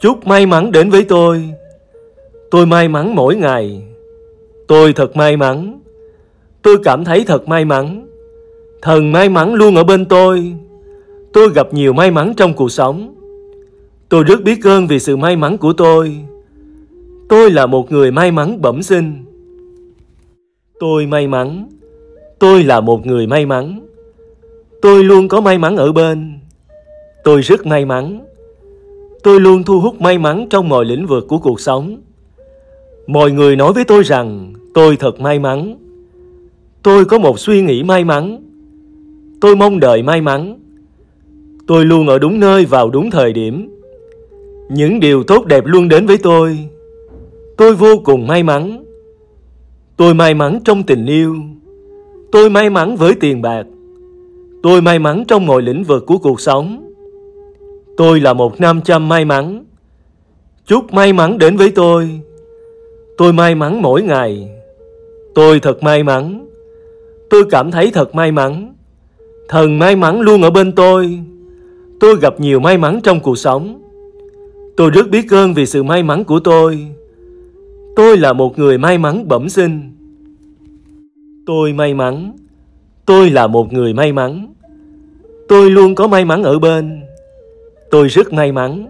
chúc may mắn đến với tôi tôi may mắn mỗi ngày tôi thật may mắn tôi cảm thấy thật may mắn thần may mắn luôn ở bên tôi tôi gặp nhiều may mắn trong cuộc sống tôi rất biết ơn vì sự may mắn của tôi Tôi là một người may mắn bẩm sinh. Tôi may mắn. Tôi là một người may mắn. Tôi luôn có may mắn ở bên. Tôi rất may mắn. Tôi luôn thu hút may mắn trong mọi lĩnh vực của cuộc sống. Mọi người nói với tôi rằng tôi thật may mắn. Tôi có một suy nghĩ may mắn. Tôi mong đợi may mắn. Tôi luôn ở đúng nơi vào đúng thời điểm. Những điều tốt đẹp luôn đến với tôi tôi vô cùng may mắn tôi may mắn trong tình yêu tôi may mắn với tiền bạc tôi may mắn trong mọi lĩnh vực của cuộc sống tôi là một nam châm may mắn chúc may mắn đến với tôi tôi may mắn mỗi ngày tôi thật may mắn tôi cảm thấy thật may mắn thần may mắn luôn ở bên tôi tôi gặp nhiều may mắn trong cuộc sống tôi rất biết ơn vì sự may mắn của tôi Tôi là một người may mắn bẩm sinh. Tôi may mắn. Tôi là một người may mắn. Tôi luôn có may mắn ở bên. Tôi rất may mắn.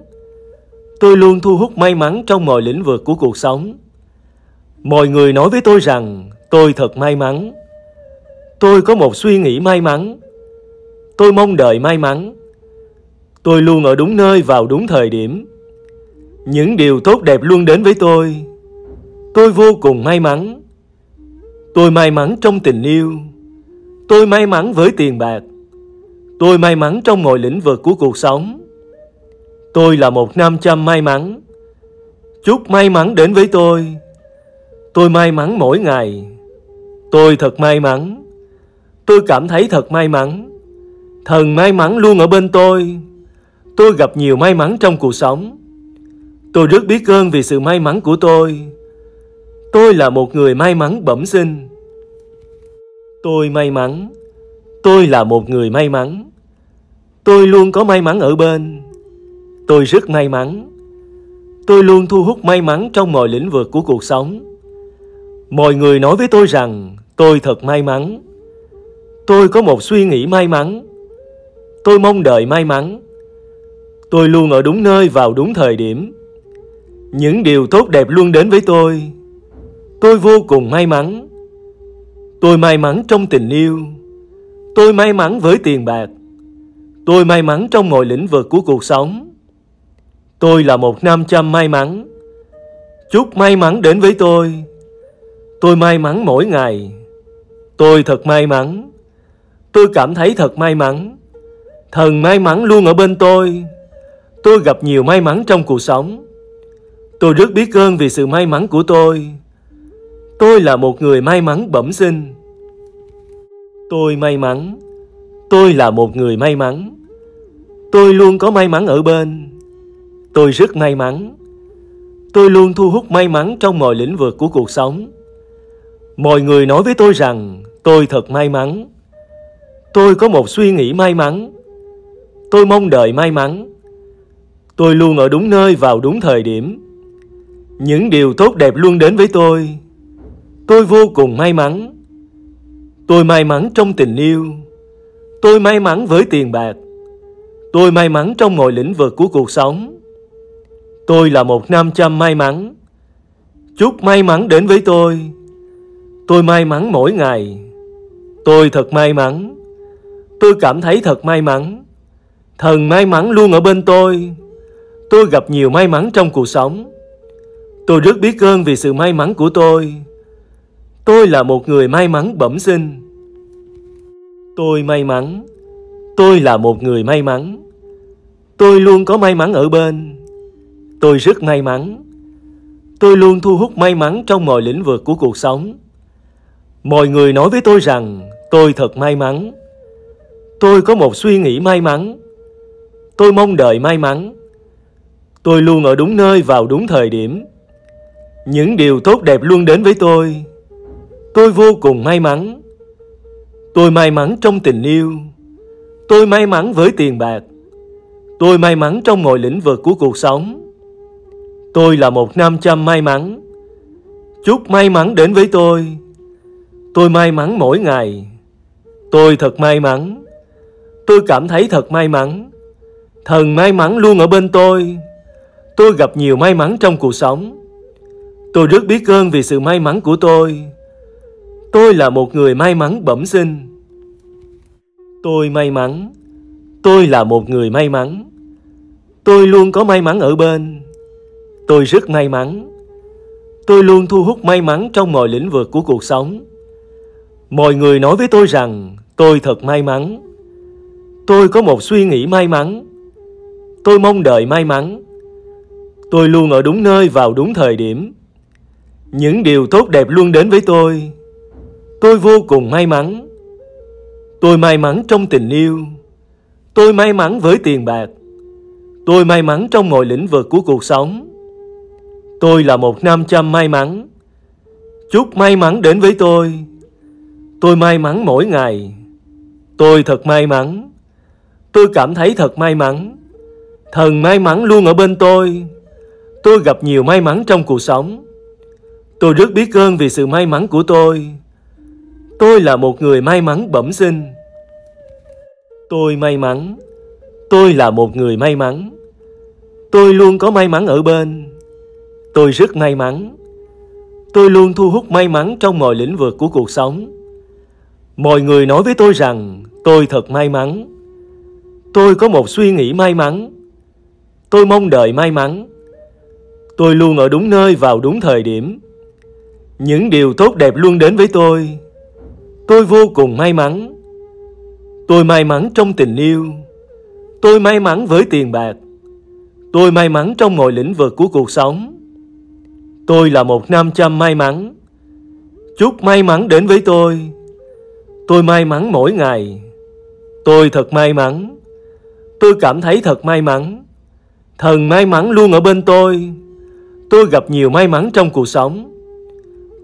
Tôi luôn thu hút may mắn trong mọi lĩnh vực của cuộc sống. Mọi người nói với tôi rằng tôi thật may mắn. Tôi có một suy nghĩ may mắn. Tôi mong đợi may mắn. Tôi luôn ở đúng nơi vào đúng thời điểm. Những điều tốt đẹp luôn đến với tôi tôi vô cùng may mắn tôi may mắn trong tình yêu tôi may mắn với tiền bạc tôi may mắn trong mọi lĩnh vực của cuộc sống tôi là một nam châm may mắn chúc may mắn đến với tôi tôi may mắn mỗi ngày tôi thật may mắn tôi cảm thấy thật may mắn thần may mắn luôn ở bên tôi tôi gặp nhiều may mắn trong cuộc sống tôi rất biết ơn vì sự may mắn của tôi tôi là một người may mắn bẩm sinh tôi may mắn tôi là một người may mắn tôi luôn có may mắn ở bên tôi rất may mắn tôi luôn thu hút may mắn trong mọi lĩnh vực của cuộc sống mọi người nói với tôi rằng tôi thật may mắn tôi có một suy nghĩ may mắn tôi mong đợi may mắn tôi luôn ở đúng nơi vào đúng thời điểm những điều tốt đẹp luôn đến với tôi Tôi vô cùng may mắn. Tôi may mắn trong tình yêu. Tôi may mắn với tiền bạc. Tôi may mắn trong mọi lĩnh vực của cuộc sống. Tôi là một nam châm may mắn. Chúc may mắn đến với tôi. Tôi may mắn mỗi ngày. Tôi thật may mắn. Tôi cảm thấy thật may mắn. Thần may mắn luôn ở bên tôi. Tôi gặp nhiều may mắn trong cuộc sống. Tôi rất biết ơn vì sự may mắn của tôi. Tôi là một người may mắn bẩm sinh. Tôi may mắn. Tôi là một người may mắn. Tôi luôn có may mắn ở bên. Tôi rất may mắn. Tôi luôn thu hút may mắn trong mọi lĩnh vực của cuộc sống. Mọi người nói với tôi rằng tôi thật may mắn. Tôi có một suy nghĩ may mắn. Tôi mong đợi may mắn. Tôi luôn ở đúng nơi vào đúng thời điểm. Những điều tốt đẹp luôn đến với tôi tôi vô cùng may mắn tôi may mắn trong tình yêu tôi may mắn với tiền bạc tôi may mắn trong mọi lĩnh vực của cuộc sống tôi là một nam châm may mắn chúc may mắn đến với tôi tôi may mắn mỗi ngày tôi thật may mắn tôi cảm thấy thật may mắn thần may mắn luôn ở bên tôi tôi gặp nhiều may mắn trong cuộc sống tôi rất biết ơn vì sự may mắn của tôi Tôi là một người may mắn bẩm sinh. Tôi may mắn. Tôi là một người may mắn. Tôi luôn có may mắn ở bên. Tôi rất may mắn. Tôi luôn thu hút may mắn trong mọi lĩnh vực của cuộc sống. Mọi người nói với tôi rằng tôi thật may mắn. Tôi có một suy nghĩ may mắn. Tôi mong đợi may mắn. Tôi luôn ở đúng nơi vào đúng thời điểm. Những điều tốt đẹp luôn đến với tôi tôi vô cùng may mắn. Tôi may mắn trong tình yêu. Tôi may mắn với tiền bạc. Tôi may mắn trong mọi lĩnh vực của cuộc sống. Tôi là một nam châm may mắn. Chúc may mắn đến với tôi. Tôi may mắn mỗi ngày. Tôi thật may mắn. Tôi cảm thấy thật may mắn. Thần may mắn luôn ở bên tôi. Tôi gặp nhiều may mắn trong cuộc sống. Tôi rất biết ơn vì sự may mắn của tôi tôi là một người may mắn bẩm sinh tôi may mắn tôi là một người may mắn tôi luôn có may mắn ở bên tôi rất may mắn tôi luôn thu hút may mắn trong mọi lĩnh vực của cuộc sống mọi người nói với tôi rằng tôi thật may mắn tôi có một suy nghĩ may mắn tôi mong đợi may mắn tôi luôn ở đúng nơi vào đúng thời điểm những điều tốt đẹp luôn đến với tôi tôi vô cùng may mắn tôi may mắn trong tình yêu tôi may mắn với tiền bạc tôi may mắn trong mọi lĩnh vực của cuộc sống tôi là một nam châm may mắn chúc may mắn đến với tôi tôi may mắn mỗi ngày tôi thật may mắn tôi cảm thấy thật may mắn thần may mắn luôn ở bên tôi tôi gặp nhiều may mắn trong cuộc sống tôi rất biết ơn vì sự may mắn của tôi Tôi là một người may mắn bẩm sinh. Tôi may mắn. Tôi là một người may mắn. Tôi luôn có may mắn ở bên. Tôi rất may mắn. Tôi luôn thu hút may mắn trong mọi lĩnh vực của cuộc sống. Mọi người nói với tôi rằng tôi thật may mắn. Tôi có một suy nghĩ may mắn. Tôi mong đợi may mắn. Tôi luôn ở đúng nơi vào đúng thời điểm. Những điều tốt đẹp luôn đến với tôi tôi vô cùng may mắn tôi may mắn trong tình yêu tôi may mắn với tiền bạc tôi may mắn trong mọi lĩnh vực của cuộc sống tôi là một nam châm may mắn chúc may mắn đến với tôi tôi may mắn mỗi ngày tôi thật may mắn tôi cảm thấy thật may mắn thần may mắn luôn ở bên tôi tôi gặp nhiều may mắn trong cuộc sống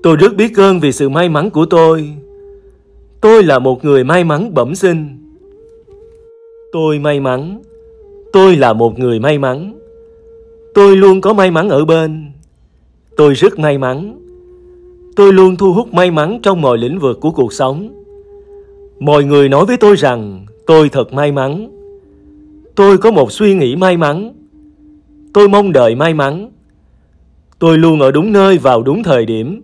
tôi rất biết ơn vì sự may mắn của tôi Tôi là một người may mắn bẩm sinh. Tôi may mắn. Tôi là một người may mắn. Tôi luôn có may mắn ở bên. Tôi rất may mắn. Tôi luôn thu hút may mắn trong mọi lĩnh vực của cuộc sống. Mọi người nói với tôi rằng tôi thật may mắn. Tôi có một suy nghĩ may mắn. Tôi mong đợi may mắn. Tôi luôn ở đúng nơi vào đúng thời điểm.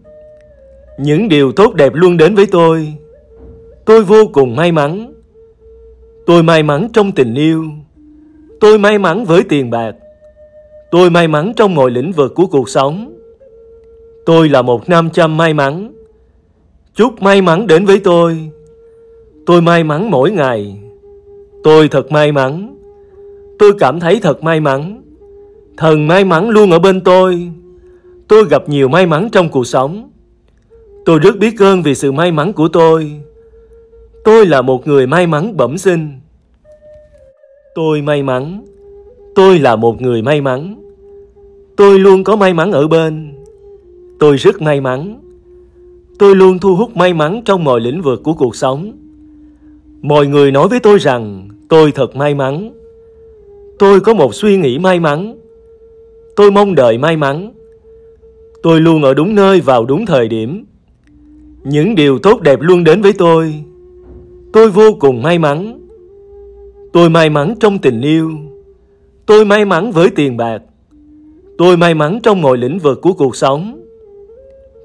Những điều tốt đẹp luôn đến với tôi Tôi vô cùng may mắn. Tôi may mắn trong tình yêu. Tôi may mắn với tiền bạc. Tôi may mắn trong mọi lĩnh vực của cuộc sống. Tôi là một nam châm may mắn. Chúc may mắn đến với tôi. Tôi may mắn mỗi ngày. Tôi thật may mắn. Tôi cảm thấy thật may mắn. Thần may mắn luôn ở bên tôi. Tôi gặp nhiều may mắn trong cuộc sống. Tôi rất biết ơn vì sự may mắn của tôi tôi là một người may mắn bẩm sinh. Tôi may mắn. Tôi là một người may mắn. Tôi luôn có may mắn ở bên. Tôi rất may mắn. Tôi luôn thu hút may mắn trong mọi lĩnh vực của cuộc sống. Mọi người nói với tôi rằng tôi thật may mắn. Tôi có một suy nghĩ may mắn. Tôi mong đợi may mắn. Tôi luôn ở đúng nơi vào đúng thời điểm. Những điều tốt đẹp luôn đến với tôi. Tôi vô cùng may mắn. Tôi may mắn trong tình yêu. Tôi may mắn với tiền bạc. Tôi may mắn trong mọi lĩnh vực của cuộc sống.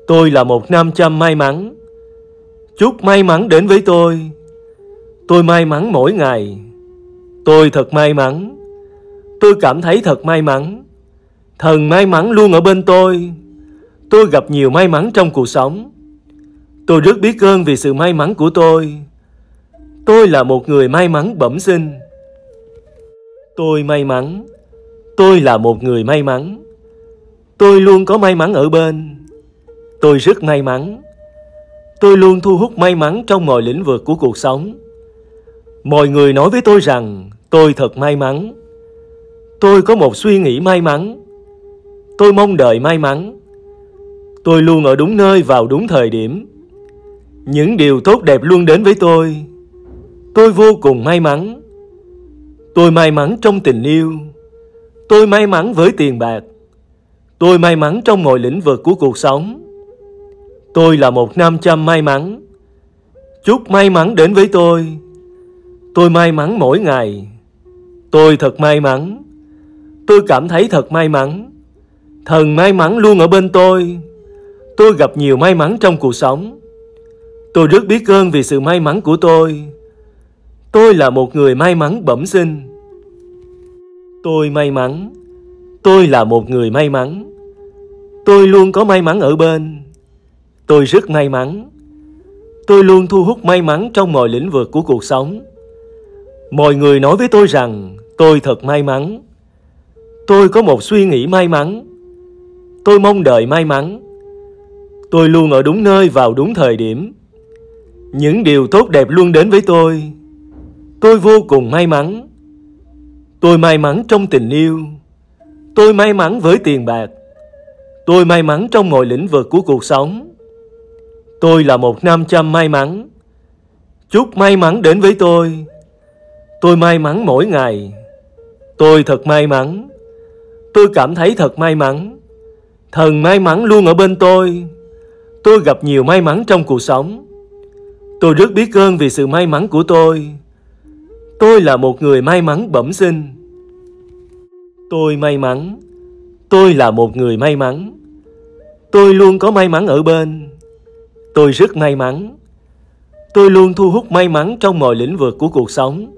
Tôi là một nam châm may mắn. Chúc may mắn đến với tôi. Tôi may mắn mỗi ngày. Tôi thật may mắn. Tôi cảm thấy thật may mắn. Thần may mắn luôn ở bên tôi. Tôi gặp nhiều may mắn trong cuộc sống. Tôi rất biết ơn vì sự may mắn của tôi. Tôi là một người may mắn bẩm sinh. Tôi may mắn. Tôi là một người may mắn. Tôi luôn có may mắn ở bên. Tôi rất may mắn. Tôi luôn thu hút may mắn trong mọi lĩnh vực của cuộc sống. Mọi người nói với tôi rằng tôi thật may mắn. Tôi có một suy nghĩ may mắn. Tôi mong đợi may mắn. Tôi luôn ở đúng nơi vào đúng thời điểm. Những điều tốt đẹp luôn đến với tôi tôi vô cùng may mắn tôi may mắn trong tình yêu tôi may mắn với tiền bạc tôi may mắn trong mọi lĩnh vực của cuộc sống tôi là một nam châm may mắn chúc may mắn đến với tôi tôi may mắn mỗi ngày tôi thật may mắn tôi cảm thấy thật may mắn thần may mắn luôn ở bên tôi tôi gặp nhiều may mắn trong cuộc sống tôi rất biết ơn vì sự may mắn của tôi Tôi là một người may mắn bẩm sinh. Tôi may mắn. Tôi là một người may mắn. Tôi luôn có may mắn ở bên. Tôi rất may mắn. Tôi luôn thu hút may mắn trong mọi lĩnh vực của cuộc sống. Mọi người nói với tôi rằng tôi thật may mắn. Tôi có một suy nghĩ may mắn. Tôi mong đợi may mắn. Tôi luôn ở đúng nơi vào đúng thời điểm. Những điều tốt đẹp luôn đến với tôi tôi vô cùng may mắn tôi may mắn trong tình yêu tôi may mắn với tiền bạc tôi may mắn trong mọi lĩnh vực của cuộc sống tôi là một nam châm may mắn chúc may mắn đến với tôi tôi may mắn mỗi ngày tôi thật may mắn tôi cảm thấy thật may mắn thần may mắn luôn ở bên tôi tôi gặp nhiều may mắn trong cuộc sống tôi rất biết ơn vì sự may mắn của tôi tôi là một người may mắn bẩm sinh tôi may mắn tôi là một người may mắn tôi luôn có may mắn ở bên tôi rất may mắn tôi luôn thu hút may mắn trong mọi lĩnh vực của cuộc sống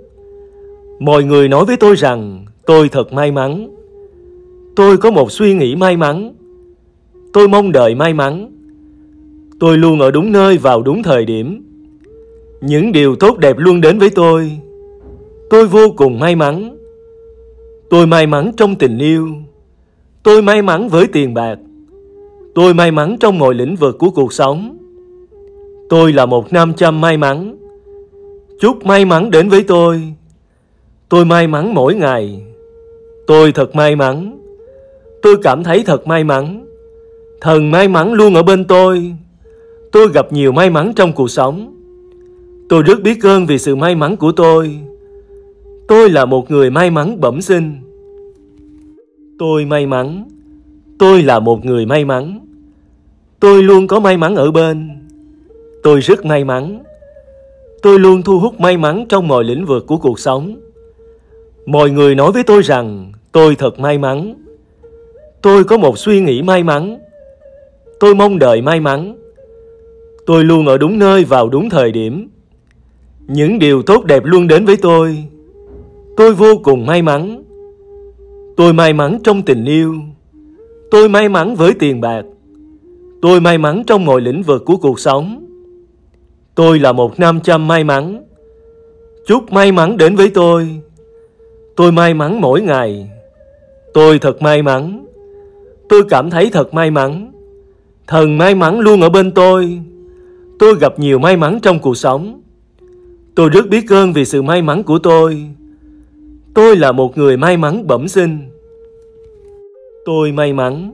mọi người nói với tôi rằng tôi thật may mắn tôi có một suy nghĩ may mắn tôi mong đợi may mắn tôi luôn ở đúng nơi vào đúng thời điểm những điều tốt đẹp luôn đến với tôi tôi vô cùng may mắn tôi may mắn trong tình yêu tôi may mắn với tiền bạc tôi may mắn trong mọi lĩnh vực của cuộc sống tôi là một nam châm may mắn chúc may mắn đến với tôi tôi may mắn mỗi ngày tôi thật may mắn tôi cảm thấy thật may mắn thần may mắn luôn ở bên tôi tôi gặp nhiều may mắn trong cuộc sống tôi rất biết ơn vì sự may mắn của tôi Tôi là một người may mắn bẩm sinh. Tôi may mắn. Tôi là một người may mắn. Tôi luôn có may mắn ở bên. Tôi rất may mắn. Tôi luôn thu hút may mắn trong mọi lĩnh vực của cuộc sống. Mọi người nói với tôi rằng tôi thật may mắn. Tôi có một suy nghĩ may mắn. Tôi mong đợi may mắn. Tôi luôn ở đúng nơi vào đúng thời điểm. Những điều tốt đẹp luôn đến với tôi tôi vô cùng may mắn tôi may mắn trong tình yêu tôi may mắn với tiền bạc tôi may mắn trong mọi lĩnh vực của cuộc sống tôi là một nam châm may mắn chúc may mắn đến với tôi tôi may mắn mỗi ngày tôi thật may mắn tôi cảm thấy thật may mắn thần may mắn luôn ở bên tôi tôi gặp nhiều may mắn trong cuộc sống tôi rất biết ơn vì sự may mắn của tôi Tôi là một người may mắn bẩm sinh. Tôi may mắn.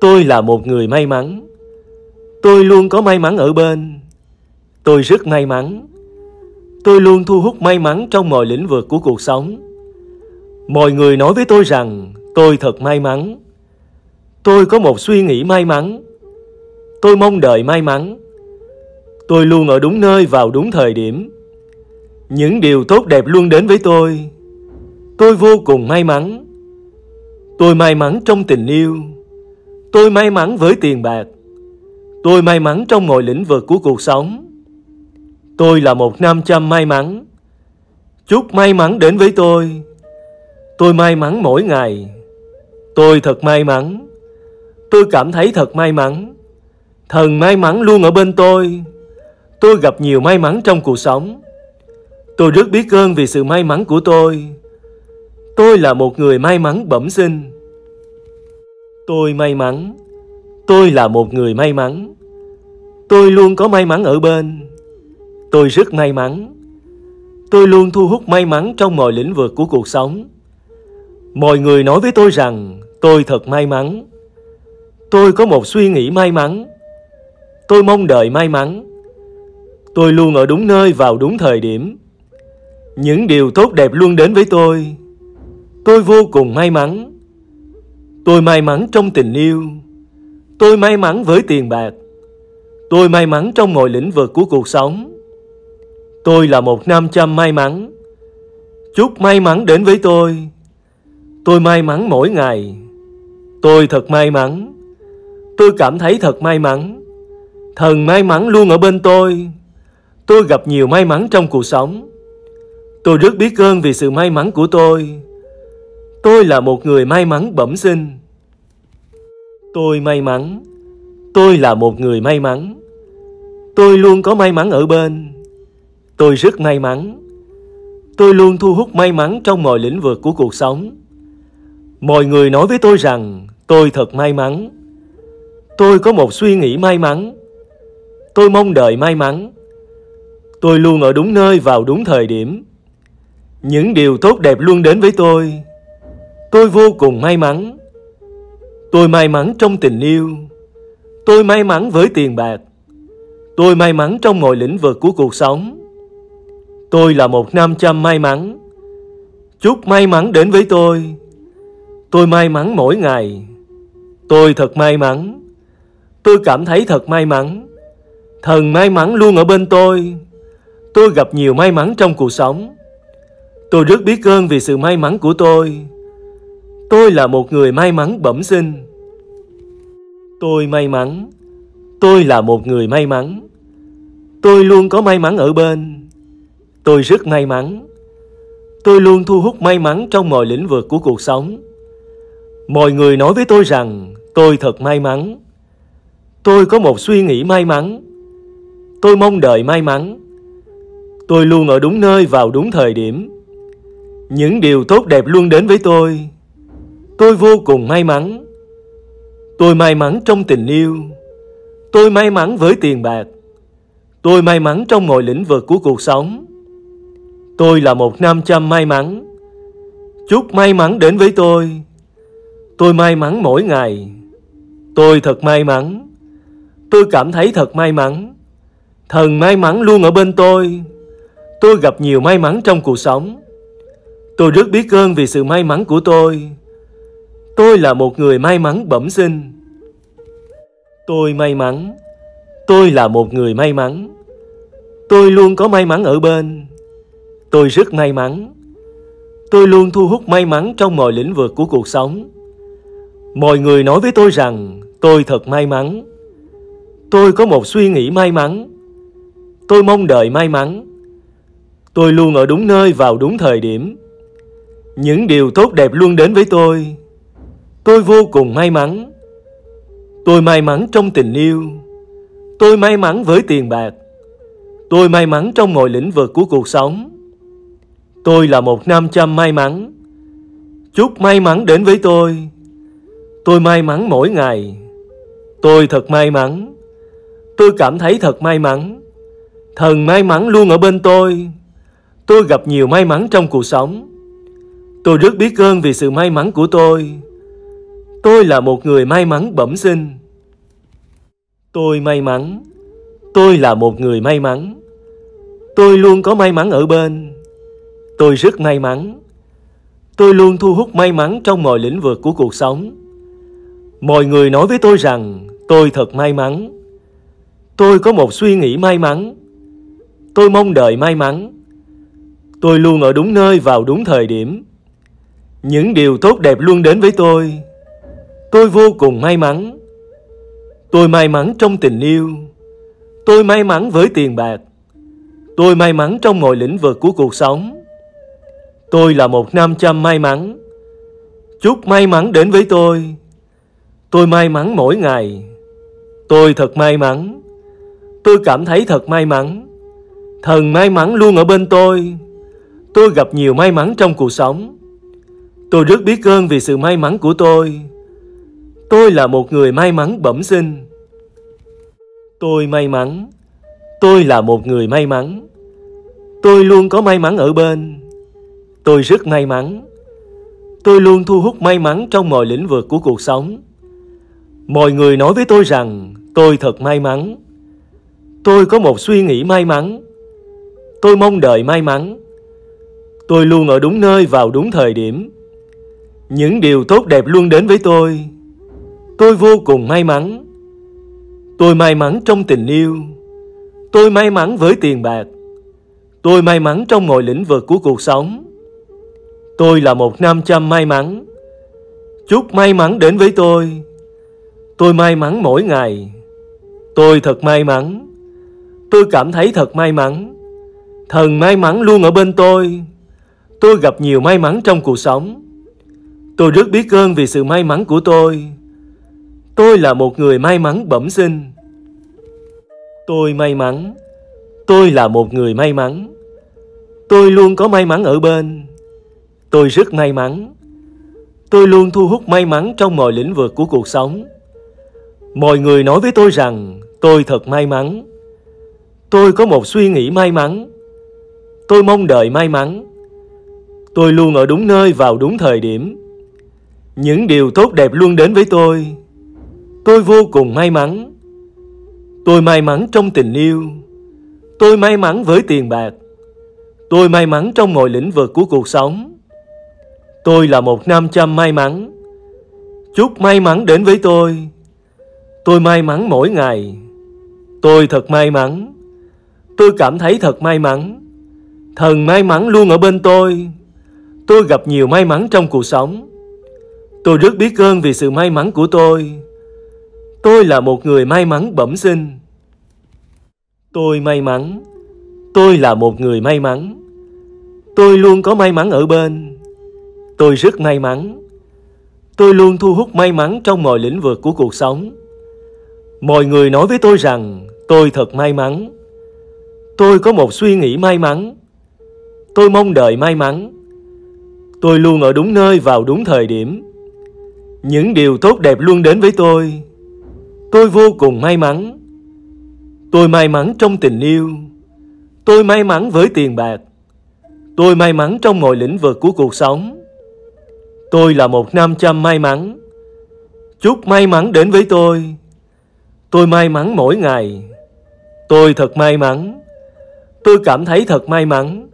Tôi là một người may mắn. Tôi luôn có may mắn ở bên. Tôi rất may mắn. Tôi luôn thu hút may mắn trong mọi lĩnh vực của cuộc sống. Mọi người nói với tôi rằng tôi thật may mắn. Tôi có một suy nghĩ may mắn. Tôi mong đợi may mắn. Tôi luôn ở đúng nơi vào đúng thời điểm. Những điều tốt đẹp luôn đến với tôi tôi vô cùng may mắn tôi may mắn trong tình yêu tôi may mắn với tiền bạc tôi may mắn trong mọi lĩnh vực của cuộc sống tôi là một nam châm may mắn chúc may mắn đến với tôi tôi may mắn mỗi ngày tôi thật may mắn tôi cảm thấy thật may mắn thần may mắn luôn ở bên tôi tôi gặp nhiều may mắn trong cuộc sống tôi rất biết ơn vì sự may mắn của tôi tôi là một người may mắn bẩm sinh tôi may mắn tôi là một người may mắn tôi luôn có may mắn ở bên tôi rất may mắn tôi luôn thu hút may mắn trong mọi lĩnh vực của cuộc sống mọi người nói với tôi rằng tôi thật may mắn tôi có một suy nghĩ may mắn tôi mong đợi may mắn tôi luôn ở đúng nơi vào đúng thời điểm những điều tốt đẹp luôn đến với tôi tôi vô cùng may mắn tôi may mắn trong tình yêu tôi may mắn với tiền bạc tôi may mắn trong mọi lĩnh vực của cuộc sống tôi là một nam châm may mắn chúc may mắn đến với tôi tôi may mắn mỗi ngày tôi thật may mắn tôi cảm thấy thật may mắn thần may mắn luôn ở bên tôi tôi gặp nhiều may mắn trong cuộc sống tôi rất biết ơn vì sự may mắn của tôi Tôi là một người may mắn bẩm sinh. Tôi may mắn. Tôi là một người may mắn. Tôi luôn có may mắn ở bên. Tôi rất may mắn. Tôi luôn thu hút may mắn trong mọi lĩnh vực của cuộc sống. Mọi người nói với tôi rằng tôi thật may mắn. Tôi có một suy nghĩ may mắn. Tôi mong đợi may mắn. Tôi luôn ở đúng nơi vào đúng thời điểm. Những điều tốt đẹp luôn đến với tôi tôi vô cùng may mắn tôi may mắn trong tình yêu tôi may mắn với tiền bạc tôi may mắn trong mọi lĩnh vực của cuộc sống tôi là một nam châm may mắn chúc may mắn đến với tôi tôi may mắn mỗi ngày tôi thật may mắn tôi cảm thấy thật may mắn thần may mắn luôn ở bên tôi tôi gặp nhiều may mắn trong cuộc sống tôi rất biết ơn vì sự may mắn của tôi tôi là một người may mắn bẩm sinh tôi may mắn tôi là một người may mắn tôi luôn có may mắn ở bên tôi rất may mắn tôi luôn thu hút may mắn trong mọi lĩnh vực của cuộc sống mọi người nói với tôi rằng tôi thật may mắn tôi có một suy nghĩ may mắn tôi mong đợi may mắn tôi luôn ở đúng nơi vào đúng thời điểm những điều tốt đẹp luôn đến với tôi tôi vô cùng may mắn tôi may mắn trong tình yêu tôi may mắn với tiền bạc tôi may mắn trong mọi lĩnh vực của cuộc sống tôi là một nam châm may mắn chúc may mắn đến với tôi tôi may mắn mỗi ngày tôi thật may mắn tôi cảm thấy thật may mắn thần may mắn luôn ở bên tôi tôi gặp nhiều may mắn trong cuộc sống tôi rất biết ơn vì sự may mắn của tôi tôi là một người may mắn bẩm sinh tôi may mắn tôi là một người may mắn tôi luôn có may mắn ở bên tôi rất may mắn tôi luôn thu hút may mắn trong mọi lĩnh vực của cuộc sống mọi người nói với tôi rằng tôi thật may mắn tôi có một suy nghĩ may mắn tôi mong đợi may mắn tôi luôn ở đúng nơi vào đúng thời điểm những điều tốt đẹp luôn đến với tôi tôi vô cùng may mắn tôi may mắn trong tình yêu tôi may mắn với tiền bạc tôi may mắn trong mọi lĩnh vực của cuộc sống tôi là một nam châm may mắn chúc may mắn đến với tôi tôi may mắn mỗi ngày tôi thật may mắn tôi cảm thấy thật may mắn thần may mắn luôn ở bên tôi tôi gặp nhiều may mắn trong cuộc sống tôi rất biết ơn vì sự may mắn của tôi Tôi là một người may mắn bẩm sinh. Tôi may mắn. Tôi là một người may mắn. Tôi luôn có may mắn ở bên. Tôi rất may mắn. Tôi luôn thu hút may mắn trong mọi lĩnh vực của cuộc sống. Mọi người nói với tôi rằng tôi thật may mắn. Tôi có một suy nghĩ may mắn. Tôi mong đợi may mắn. Tôi luôn ở đúng nơi vào đúng thời điểm. Những điều tốt đẹp luôn đến với tôi tôi vô cùng may mắn tôi may mắn trong tình yêu tôi may mắn với tiền bạc tôi may mắn trong mọi lĩnh vực của cuộc sống tôi là một nam châm may mắn chúc may mắn đến với tôi tôi may mắn mỗi ngày tôi thật may mắn tôi cảm thấy thật may mắn thần may mắn luôn ở bên tôi tôi gặp nhiều may mắn trong cuộc sống tôi rất biết ơn vì sự may mắn của tôi Tôi là một người may mắn bẩm sinh. Tôi may mắn. Tôi là một người may mắn. Tôi luôn có may mắn ở bên. Tôi rất may mắn. Tôi luôn thu hút may mắn trong mọi lĩnh vực của cuộc sống. Mọi người nói với tôi rằng tôi thật may mắn. Tôi có một suy nghĩ may mắn. Tôi mong đợi may mắn. Tôi luôn ở đúng nơi vào đúng thời điểm. Những điều tốt đẹp luôn đến với tôi tôi vô cùng may mắn tôi may mắn trong tình yêu tôi may mắn với tiền bạc tôi may mắn trong mọi lĩnh vực của cuộc sống tôi là một nam châm may mắn chúc may mắn đến với tôi tôi may mắn mỗi ngày tôi thật may mắn tôi cảm thấy thật may mắn thần may mắn luôn ở bên tôi tôi gặp nhiều may mắn trong cuộc sống tôi rất biết ơn vì sự may mắn của tôi tôi là một người may mắn bẩm sinh tôi may mắn tôi là một người may mắn tôi luôn có may mắn ở bên tôi rất may mắn tôi luôn thu hút may mắn trong mọi lĩnh vực của cuộc sống mọi người nói với tôi rằng tôi thật may mắn tôi có một suy nghĩ may mắn tôi mong đợi may mắn tôi luôn ở đúng nơi vào đúng thời điểm những điều tốt đẹp luôn đến với tôi tôi vô cùng may mắn tôi may mắn trong tình yêu tôi may mắn với tiền bạc tôi may mắn trong mọi lĩnh vực của cuộc sống tôi là một nam châm may mắn chúc may mắn đến với tôi tôi may mắn mỗi ngày tôi thật may mắn tôi cảm thấy thật may mắn thần may mắn luôn ở bên tôi tôi gặp nhiều may mắn trong cuộc sống tôi rất biết ơn vì sự may mắn của tôi Tôi là một người may mắn bẩm sinh. Tôi may mắn. Tôi là một người may mắn. Tôi luôn có may mắn ở bên. Tôi rất may mắn. Tôi luôn thu hút may mắn trong mọi lĩnh vực của cuộc sống. Mọi người nói với tôi rằng tôi thật may mắn. Tôi có một suy nghĩ may mắn. Tôi mong đợi may mắn. Tôi luôn ở đúng nơi vào đúng thời điểm. Những điều tốt đẹp luôn đến với tôi tôi vô cùng may mắn tôi may mắn trong tình yêu tôi may mắn với tiền bạc tôi may mắn trong mọi lĩnh vực của cuộc sống tôi là một nam châm may mắn chúc may mắn đến với tôi tôi may mắn mỗi ngày tôi thật may mắn tôi cảm thấy thật may mắn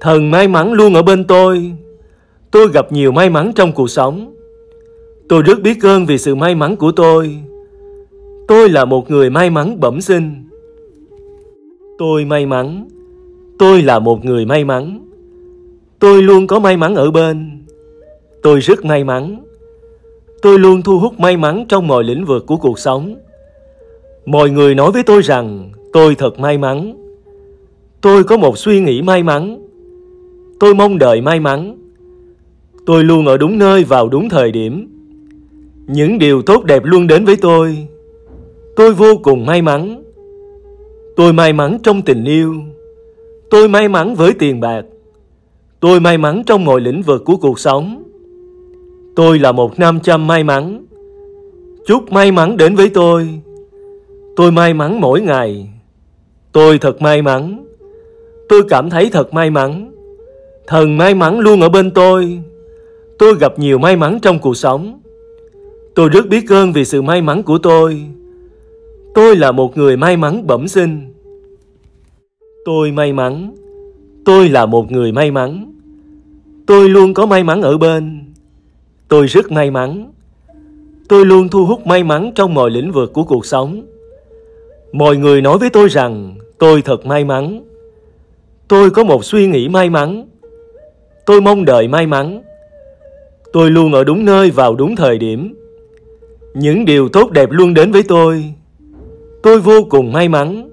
thần may mắn luôn ở bên tôi tôi gặp nhiều may mắn trong cuộc sống tôi rất biết ơn vì sự may mắn của tôi tôi là một người may mắn bẩm sinh tôi may mắn tôi là một người may mắn tôi luôn có may mắn ở bên tôi rất may mắn tôi luôn thu hút may mắn trong mọi lĩnh vực của cuộc sống mọi người nói với tôi rằng tôi thật may mắn tôi có một suy nghĩ may mắn tôi mong đợi may mắn tôi luôn ở đúng nơi vào đúng thời điểm những điều tốt đẹp luôn đến với tôi tôi vô cùng may mắn tôi may mắn trong tình yêu tôi may mắn với tiền bạc tôi may mắn trong mọi lĩnh vực của cuộc sống tôi là một nam châm may mắn chúc may mắn đến với tôi tôi may mắn mỗi ngày tôi thật may mắn tôi cảm thấy thật may mắn thần may mắn luôn ở bên tôi tôi gặp nhiều may mắn trong cuộc sống tôi rất biết ơn vì sự may mắn của tôi Tôi là một người may mắn bẩm sinh. Tôi may mắn. Tôi là một người may mắn. Tôi luôn có may mắn ở bên. Tôi rất may mắn. Tôi luôn thu hút may mắn trong mọi lĩnh vực của cuộc sống. Mọi người nói với tôi rằng tôi thật may mắn. Tôi có một suy nghĩ may mắn. Tôi mong đợi may mắn. Tôi luôn ở đúng nơi vào đúng thời điểm. Những điều tốt đẹp luôn đến với tôi. Tôi vô cùng may mắn.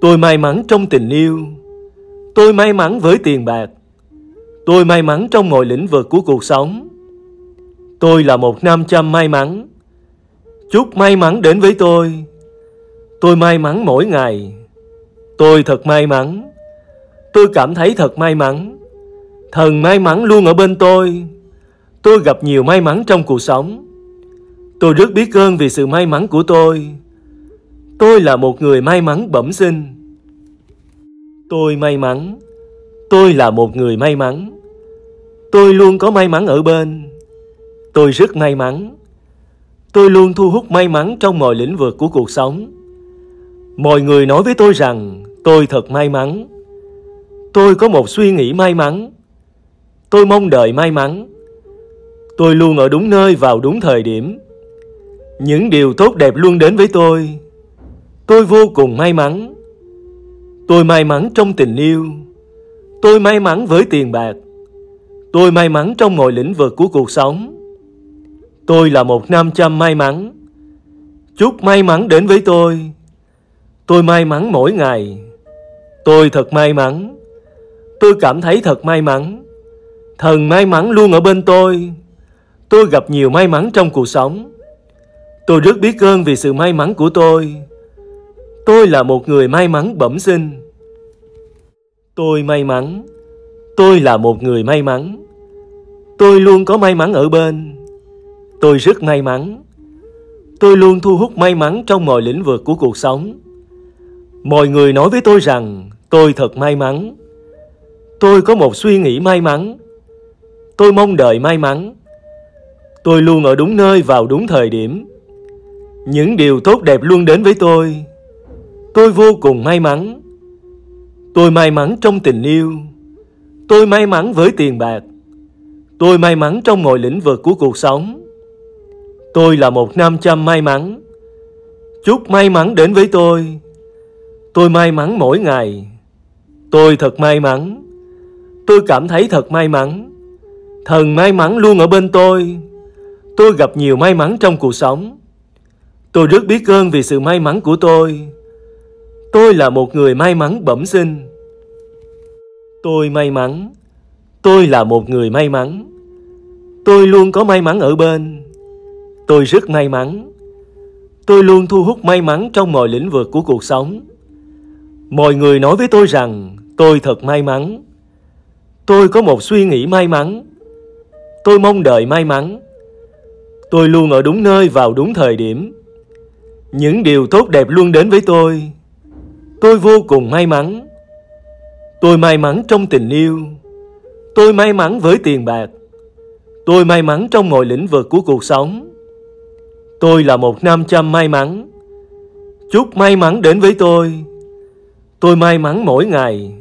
Tôi may mắn trong tình yêu. Tôi may mắn với tiền bạc. Tôi may mắn trong mọi lĩnh vực của cuộc sống. Tôi là một nam châm may mắn. Chúc may mắn đến với tôi. Tôi may mắn mỗi ngày. Tôi thật may mắn. Tôi cảm thấy thật may mắn. Thần may mắn luôn ở bên tôi. Tôi gặp nhiều may mắn trong cuộc sống. Tôi rất biết ơn vì sự may mắn của tôi. Tôi là một người may mắn bẩm sinh. Tôi may mắn. Tôi là một người may mắn. Tôi luôn có may mắn ở bên. Tôi rất may mắn. Tôi luôn thu hút may mắn trong mọi lĩnh vực của cuộc sống. Mọi người nói với tôi rằng tôi thật may mắn. Tôi có một suy nghĩ may mắn. Tôi mong đợi may mắn. Tôi luôn ở đúng nơi vào đúng thời điểm. Những điều tốt đẹp luôn đến với tôi tôi vô cùng may mắn tôi may mắn trong tình yêu tôi may mắn với tiền bạc tôi may mắn trong mọi lĩnh vực của cuộc sống tôi là một nam châm may mắn chúc may mắn đến với tôi tôi may mắn mỗi ngày tôi thật may mắn tôi cảm thấy thật may mắn thần may mắn luôn ở bên tôi tôi gặp nhiều may mắn trong cuộc sống tôi rất biết ơn vì sự may mắn của tôi tôi là một người may mắn bẩm sinh tôi may mắn tôi là một người may mắn tôi luôn có may mắn ở bên tôi rất may mắn tôi luôn thu hút may mắn trong mọi lĩnh vực của cuộc sống mọi người nói với tôi rằng tôi thật may mắn tôi có một suy nghĩ may mắn tôi mong đợi may mắn tôi luôn ở đúng nơi vào đúng thời điểm những điều tốt đẹp luôn đến với tôi tôi vô cùng may mắn tôi may mắn trong tình yêu tôi may mắn với tiền bạc tôi may mắn trong mọi lĩnh vực của cuộc sống tôi là một nam châm may mắn chúc may mắn đến với tôi tôi may mắn mỗi ngày tôi thật may mắn tôi cảm thấy thật may mắn thần may mắn luôn ở bên tôi tôi gặp nhiều may mắn trong cuộc sống tôi rất biết ơn vì sự may mắn của tôi tôi là một người may mắn bẩm sinh tôi may mắn tôi là một người may mắn tôi luôn có may mắn ở bên tôi rất may mắn tôi luôn thu hút may mắn trong mọi lĩnh vực của cuộc sống mọi người nói với tôi rằng tôi thật may mắn tôi có một suy nghĩ may mắn tôi mong đợi may mắn tôi luôn ở đúng nơi vào đúng thời điểm những điều tốt đẹp luôn đến với tôi tôi vô cùng may mắn tôi may mắn trong tình yêu tôi may mắn với tiền bạc tôi may mắn trong mọi lĩnh vực của cuộc sống tôi là một nam châm may mắn chúc may mắn đến với tôi tôi may mắn mỗi ngày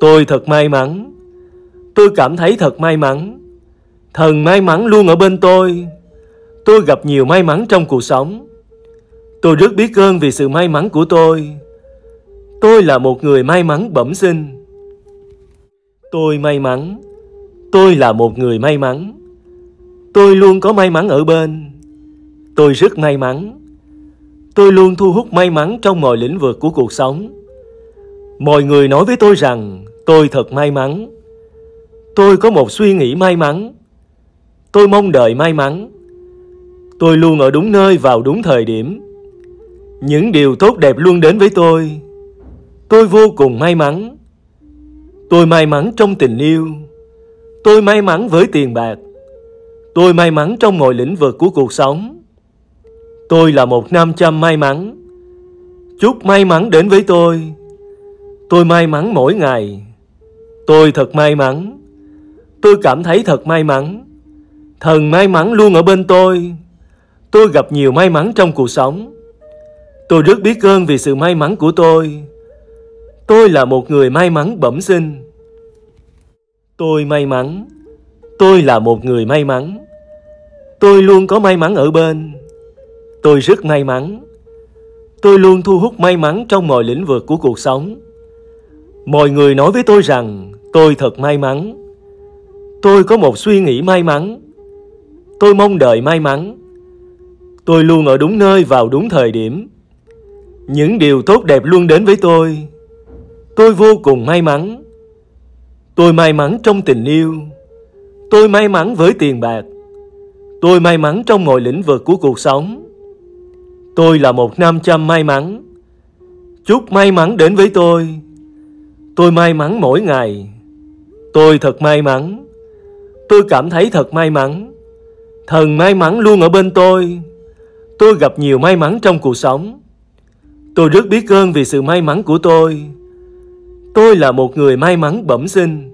tôi thật may mắn tôi cảm thấy thật may mắn thần may mắn luôn ở bên tôi tôi gặp nhiều may mắn trong cuộc sống tôi rất biết ơn vì sự may mắn của tôi Tôi là một người may mắn bẩm sinh. Tôi may mắn. Tôi là một người may mắn. Tôi luôn có may mắn ở bên. Tôi rất may mắn. Tôi luôn thu hút may mắn trong mọi lĩnh vực của cuộc sống. Mọi người nói với tôi rằng tôi thật may mắn. Tôi có một suy nghĩ may mắn. Tôi mong đợi may mắn. Tôi luôn ở đúng nơi vào đúng thời điểm. Những điều tốt đẹp luôn đến với tôi tôi vô cùng may mắn tôi may mắn trong tình yêu tôi may mắn với tiền bạc tôi may mắn trong mọi lĩnh vực của cuộc sống tôi là một nam châm may mắn chúc may mắn đến với tôi tôi may mắn mỗi ngày tôi thật may mắn tôi cảm thấy thật may mắn thần may mắn luôn ở bên tôi tôi gặp nhiều may mắn trong cuộc sống tôi rất biết ơn vì sự may mắn của tôi Tôi là một người may mắn bẩm sinh. Tôi may mắn. Tôi là một người may mắn. Tôi luôn có may mắn ở bên. Tôi rất may mắn. Tôi luôn thu hút may mắn trong mọi lĩnh vực của cuộc sống. Mọi người nói với tôi rằng tôi thật may mắn. Tôi có một suy nghĩ may mắn. Tôi mong đợi may mắn. Tôi luôn ở đúng nơi vào đúng thời điểm. Những điều tốt đẹp luôn đến với tôi tôi vô cùng may mắn tôi may mắn trong tình yêu tôi may mắn với tiền bạc tôi may mắn trong mọi lĩnh vực của cuộc sống tôi là một nam châm may mắn chúc may mắn đến với tôi tôi may mắn mỗi ngày tôi thật may mắn tôi cảm thấy thật may mắn thần may mắn luôn ở bên tôi tôi gặp nhiều may mắn trong cuộc sống tôi rất biết ơn vì sự may mắn của tôi Tôi là một người may mắn bẩm sinh.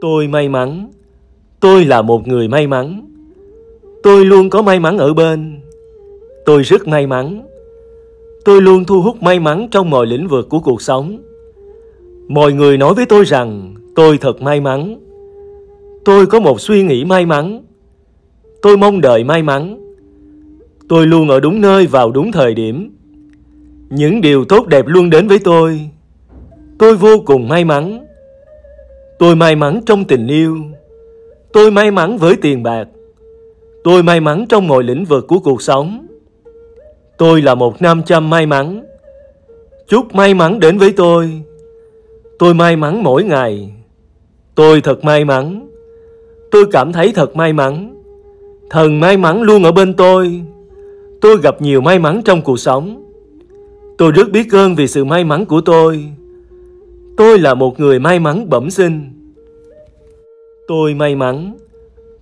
Tôi may mắn. Tôi là một người may mắn. Tôi luôn có may mắn ở bên. Tôi rất may mắn. Tôi luôn thu hút may mắn trong mọi lĩnh vực của cuộc sống. Mọi người nói với tôi rằng tôi thật may mắn. Tôi có một suy nghĩ may mắn. Tôi mong đợi may mắn. Tôi luôn ở đúng nơi vào đúng thời điểm. Những điều tốt đẹp luôn đến với tôi tôi vô cùng may mắn tôi may mắn trong tình yêu tôi may mắn với tiền bạc tôi may mắn trong mọi lĩnh vực của cuộc sống tôi là một nam châm may mắn chúc may mắn đến với tôi tôi may mắn mỗi ngày tôi thật may mắn tôi cảm thấy thật may mắn thần may mắn luôn ở bên tôi tôi gặp nhiều may mắn trong cuộc sống tôi rất biết ơn vì sự may mắn của tôi Tôi là một người may mắn bẩm sinh. Tôi may mắn.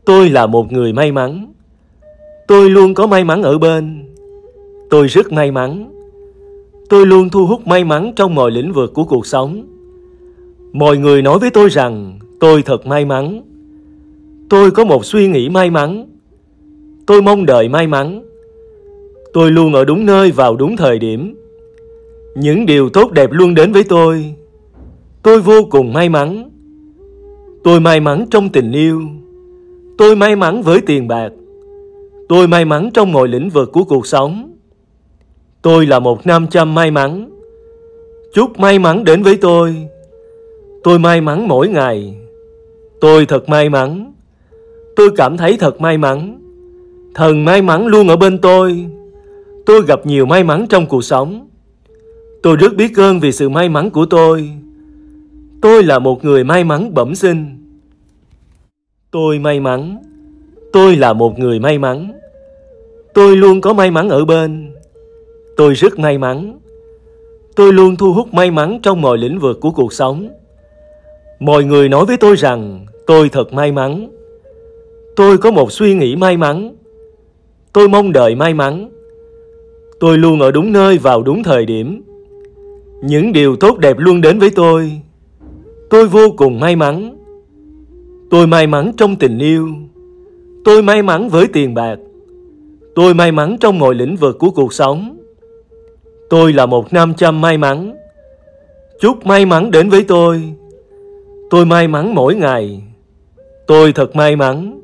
Tôi là một người may mắn. Tôi luôn có may mắn ở bên. Tôi rất may mắn. Tôi luôn thu hút may mắn trong mọi lĩnh vực của cuộc sống. Mọi người nói với tôi rằng tôi thật may mắn. Tôi có một suy nghĩ may mắn. Tôi mong đợi may mắn. Tôi luôn ở đúng nơi vào đúng thời điểm. Những điều tốt đẹp luôn đến với tôi tôi vô cùng may mắn tôi may mắn trong tình yêu tôi may mắn với tiền bạc tôi may mắn trong mọi lĩnh vực của cuộc sống tôi là một nam châm may mắn chúc may mắn đến với tôi tôi may mắn mỗi ngày tôi thật may mắn tôi cảm thấy thật may mắn thần may mắn luôn ở bên tôi tôi gặp nhiều may mắn trong cuộc sống tôi rất biết ơn vì sự may mắn của tôi Tôi là một người may mắn bẩm sinh. Tôi may mắn. Tôi là một người may mắn. Tôi luôn có may mắn ở bên. Tôi rất may mắn. Tôi luôn thu hút may mắn trong mọi lĩnh vực của cuộc sống. Mọi người nói với tôi rằng tôi thật may mắn. Tôi có một suy nghĩ may mắn. Tôi mong đợi may mắn. Tôi luôn ở đúng nơi vào đúng thời điểm. Những điều tốt đẹp luôn đến với tôi tôi vô cùng may mắn tôi may mắn trong tình yêu tôi may mắn với tiền bạc tôi may mắn trong mọi lĩnh vực của cuộc sống tôi là một nam châm may mắn chúc may mắn đến với tôi tôi may mắn mỗi ngày tôi thật may mắn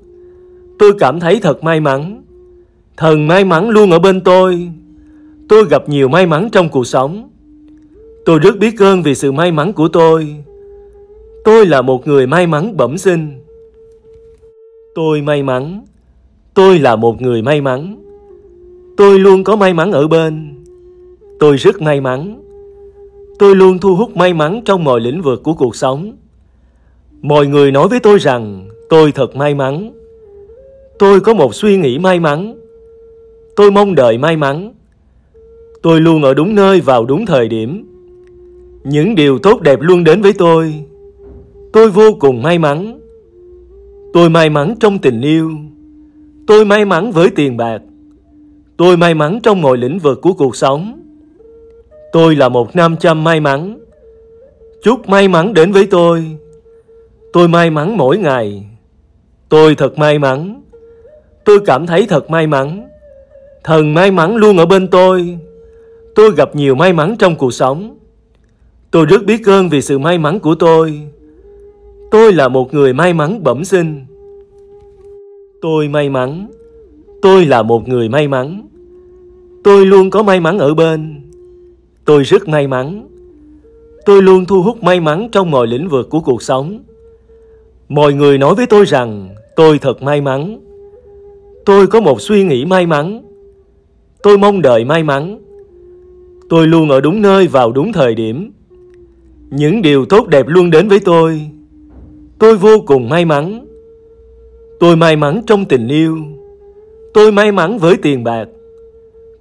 tôi cảm thấy thật may mắn thần may mắn luôn ở bên tôi tôi gặp nhiều may mắn trong cuộc sống tôi rất biết ơn vì sự may mắn của tôi tôi là một người may mắn bẩm sinh tôi may mắn tôi là một người may mắn tôi luôn có may mắn ở bên tôi rất may mắn tôi luôn thu hút may mắn trong mọi lĩnh vực của cuộc sống mọi người nói với tôi rằng tôi thật may mắn tôi có một suy nghĩ may mắn tôi mong đợi may mắn tôi luôn ở đúng nơi vào đúng thời điểm những điều tốt đẹp luôn đến với tôi tôi vô cùng may mắn tôi may mắn trong tình yêu tôi may mắn với tiền bạc tôi may mắn trong mọi lĩnh vực của cuộc sống tôi là một nam châm may mắn chúc may mắn đến với tôi tôi may mắn mỗi ngày tôi thật may mắn tôi cảm thấy thật may mắn thần may mắn luôn ở bên tôi tôi gặp nhiều may mắn trong cuộc sống tôi rất biết ơn vì sự may mắn của tôi Tôi là một người may mắn bẩm sinh. Tôi may mắn. Tôi là một người may mắn. Tôi luôn có may mắn ở bên. Tôi rất may mắn. Tôi luôn thu hút may mắn trong mọi lĩnh vực của cuộc sống. Mọi người nói với tôi rằng tôi thật may mắn. Tôi có một suy nghĩ may mắn. Tôi mong đợi may mắn. Tôi luôn ở đúng nơi vào đúng thời điểm. Những điều tốt đẹp luôn đến với tôi tôi vô cùng may mắn tôi may mắn trong tình yêu tôi may mắn với tiền bạc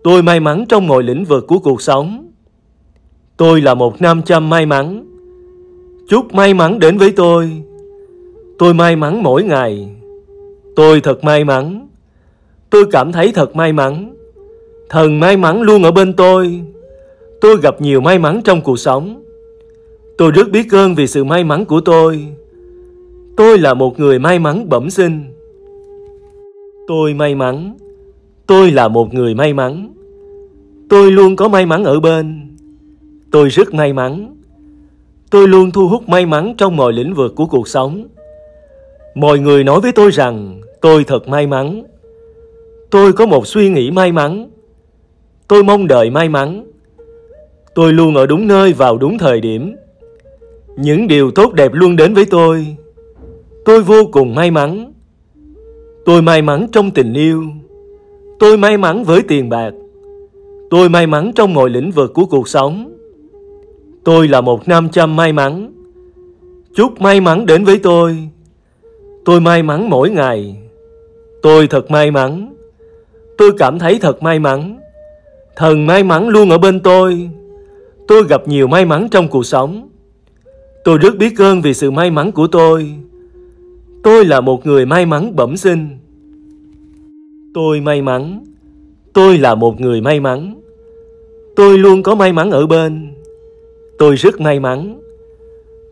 tôi may mắn trong mọi lĩnh vực của cuộc sống tôi là một nam châm may mắn chúc may mắn đến với tôi tôi may mắn mỗi ngày tôi thật may mắn tôi cảm thấy thật may mắn thần may mắn luôn ở bên tôi tôi gặp nhiều may mắn trong cuộc sống tôi rất biết ơn vì sự may mắn của tôi Tôi là một người may mắn bẩm sinh. Tôi may mắn. Tôi là một người may mắn. Tôi luôn có may mắn ở bên. Tôi rất may mắn. Tôi luôn thu hút may mắn trong mọi lĩnh vực của cuộc sống. Mọi người nói với tôi rằng tôi thật may mắn. Tôi có một suy nghĩ may mắn. Tôi mong đợi may mắn. Tôi luôn ở đúng nơi vào đúng thời điểm. Những điều tốt đẹp luôn đến với tôi tôi vô cùng may mắn tôi may mắn trong tình yêu tôi may mắn với tiền bạc tôi may mắn trong mọi lĩnh vực của cuộc sống tôi là một nam châm may mắn chúc may mắn đến với tôi tôi may mắn mỗi ngày tôi thật may mắn tôi cảm thấy thật may mắn thần may mắn luôn ở bên tôi tôi gặp nhiều may mắn trong cuộc sống tôi rất biết ơn vì sự may mắn của tôi Tôi là một người may mắn bẩm sinh. Tôi may mắn. Tôi là một người may mắn. Tôi luôn có may mắn ở bên. Tôi rất may mắn.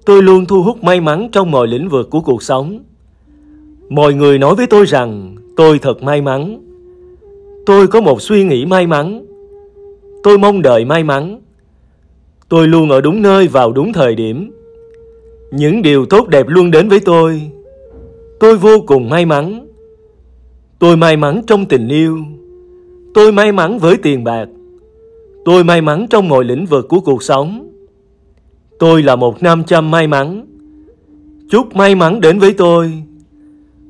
Tôi luôn thu hút may mắn trong mọi lĩnh vực của cuộc sống. Mọi người nói với tôi rằng tôi thật may mắn. Tôi có một suy nghĩ may mắn. Tôi mong đợi may mắn. Tôi luôn ở đúng nơi vào đúng thời điểm. Những điều tốt đẹp luôn đến với tôi tôi vô cùng may mắn tôi may mắn trong tình yêu tôi may mắn với tiền bạc tôi may mắn trong mọi lĩnh vực của cuộc sống tôi là một nam châm may mắn chúc may mắn đến với tôi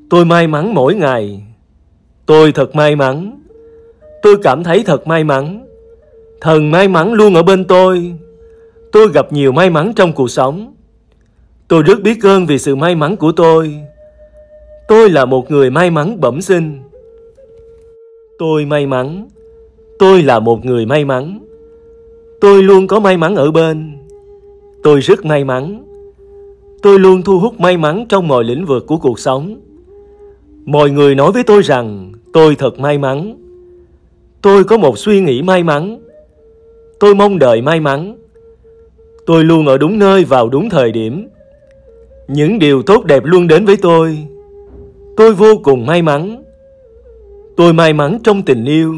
tôi may mắn mỗi ngày tôi thật may mắn tôi cảm thấy thật may mắn thần may mắn luôn ở bên tôi tôi gặp nhiều may mắn trong cuộc sống tôi rất biết ơn vì sự may mắn của tôi Tôi là một người may mắn bẩm sinh. Tôi may mắn. Tôi là một người may mắn. Tôi luôn có may mắn ở bên. Tôi rất may mắn. Tôi luôn thu hút may mắn trong mọi lĩnh vực của cuộc sống. Mọi người nói với tôi rằng tôi thật may mắn. Tôi có một suy nghĩ may mắn. Tôi mong đợi may mắn. Tôi luôn ở đúng nơi vào đúng thời điểm. Những điều tốt đẹp luôn đến với tôi tôi vô cùng may mắn tôi may mắn trong tình yêu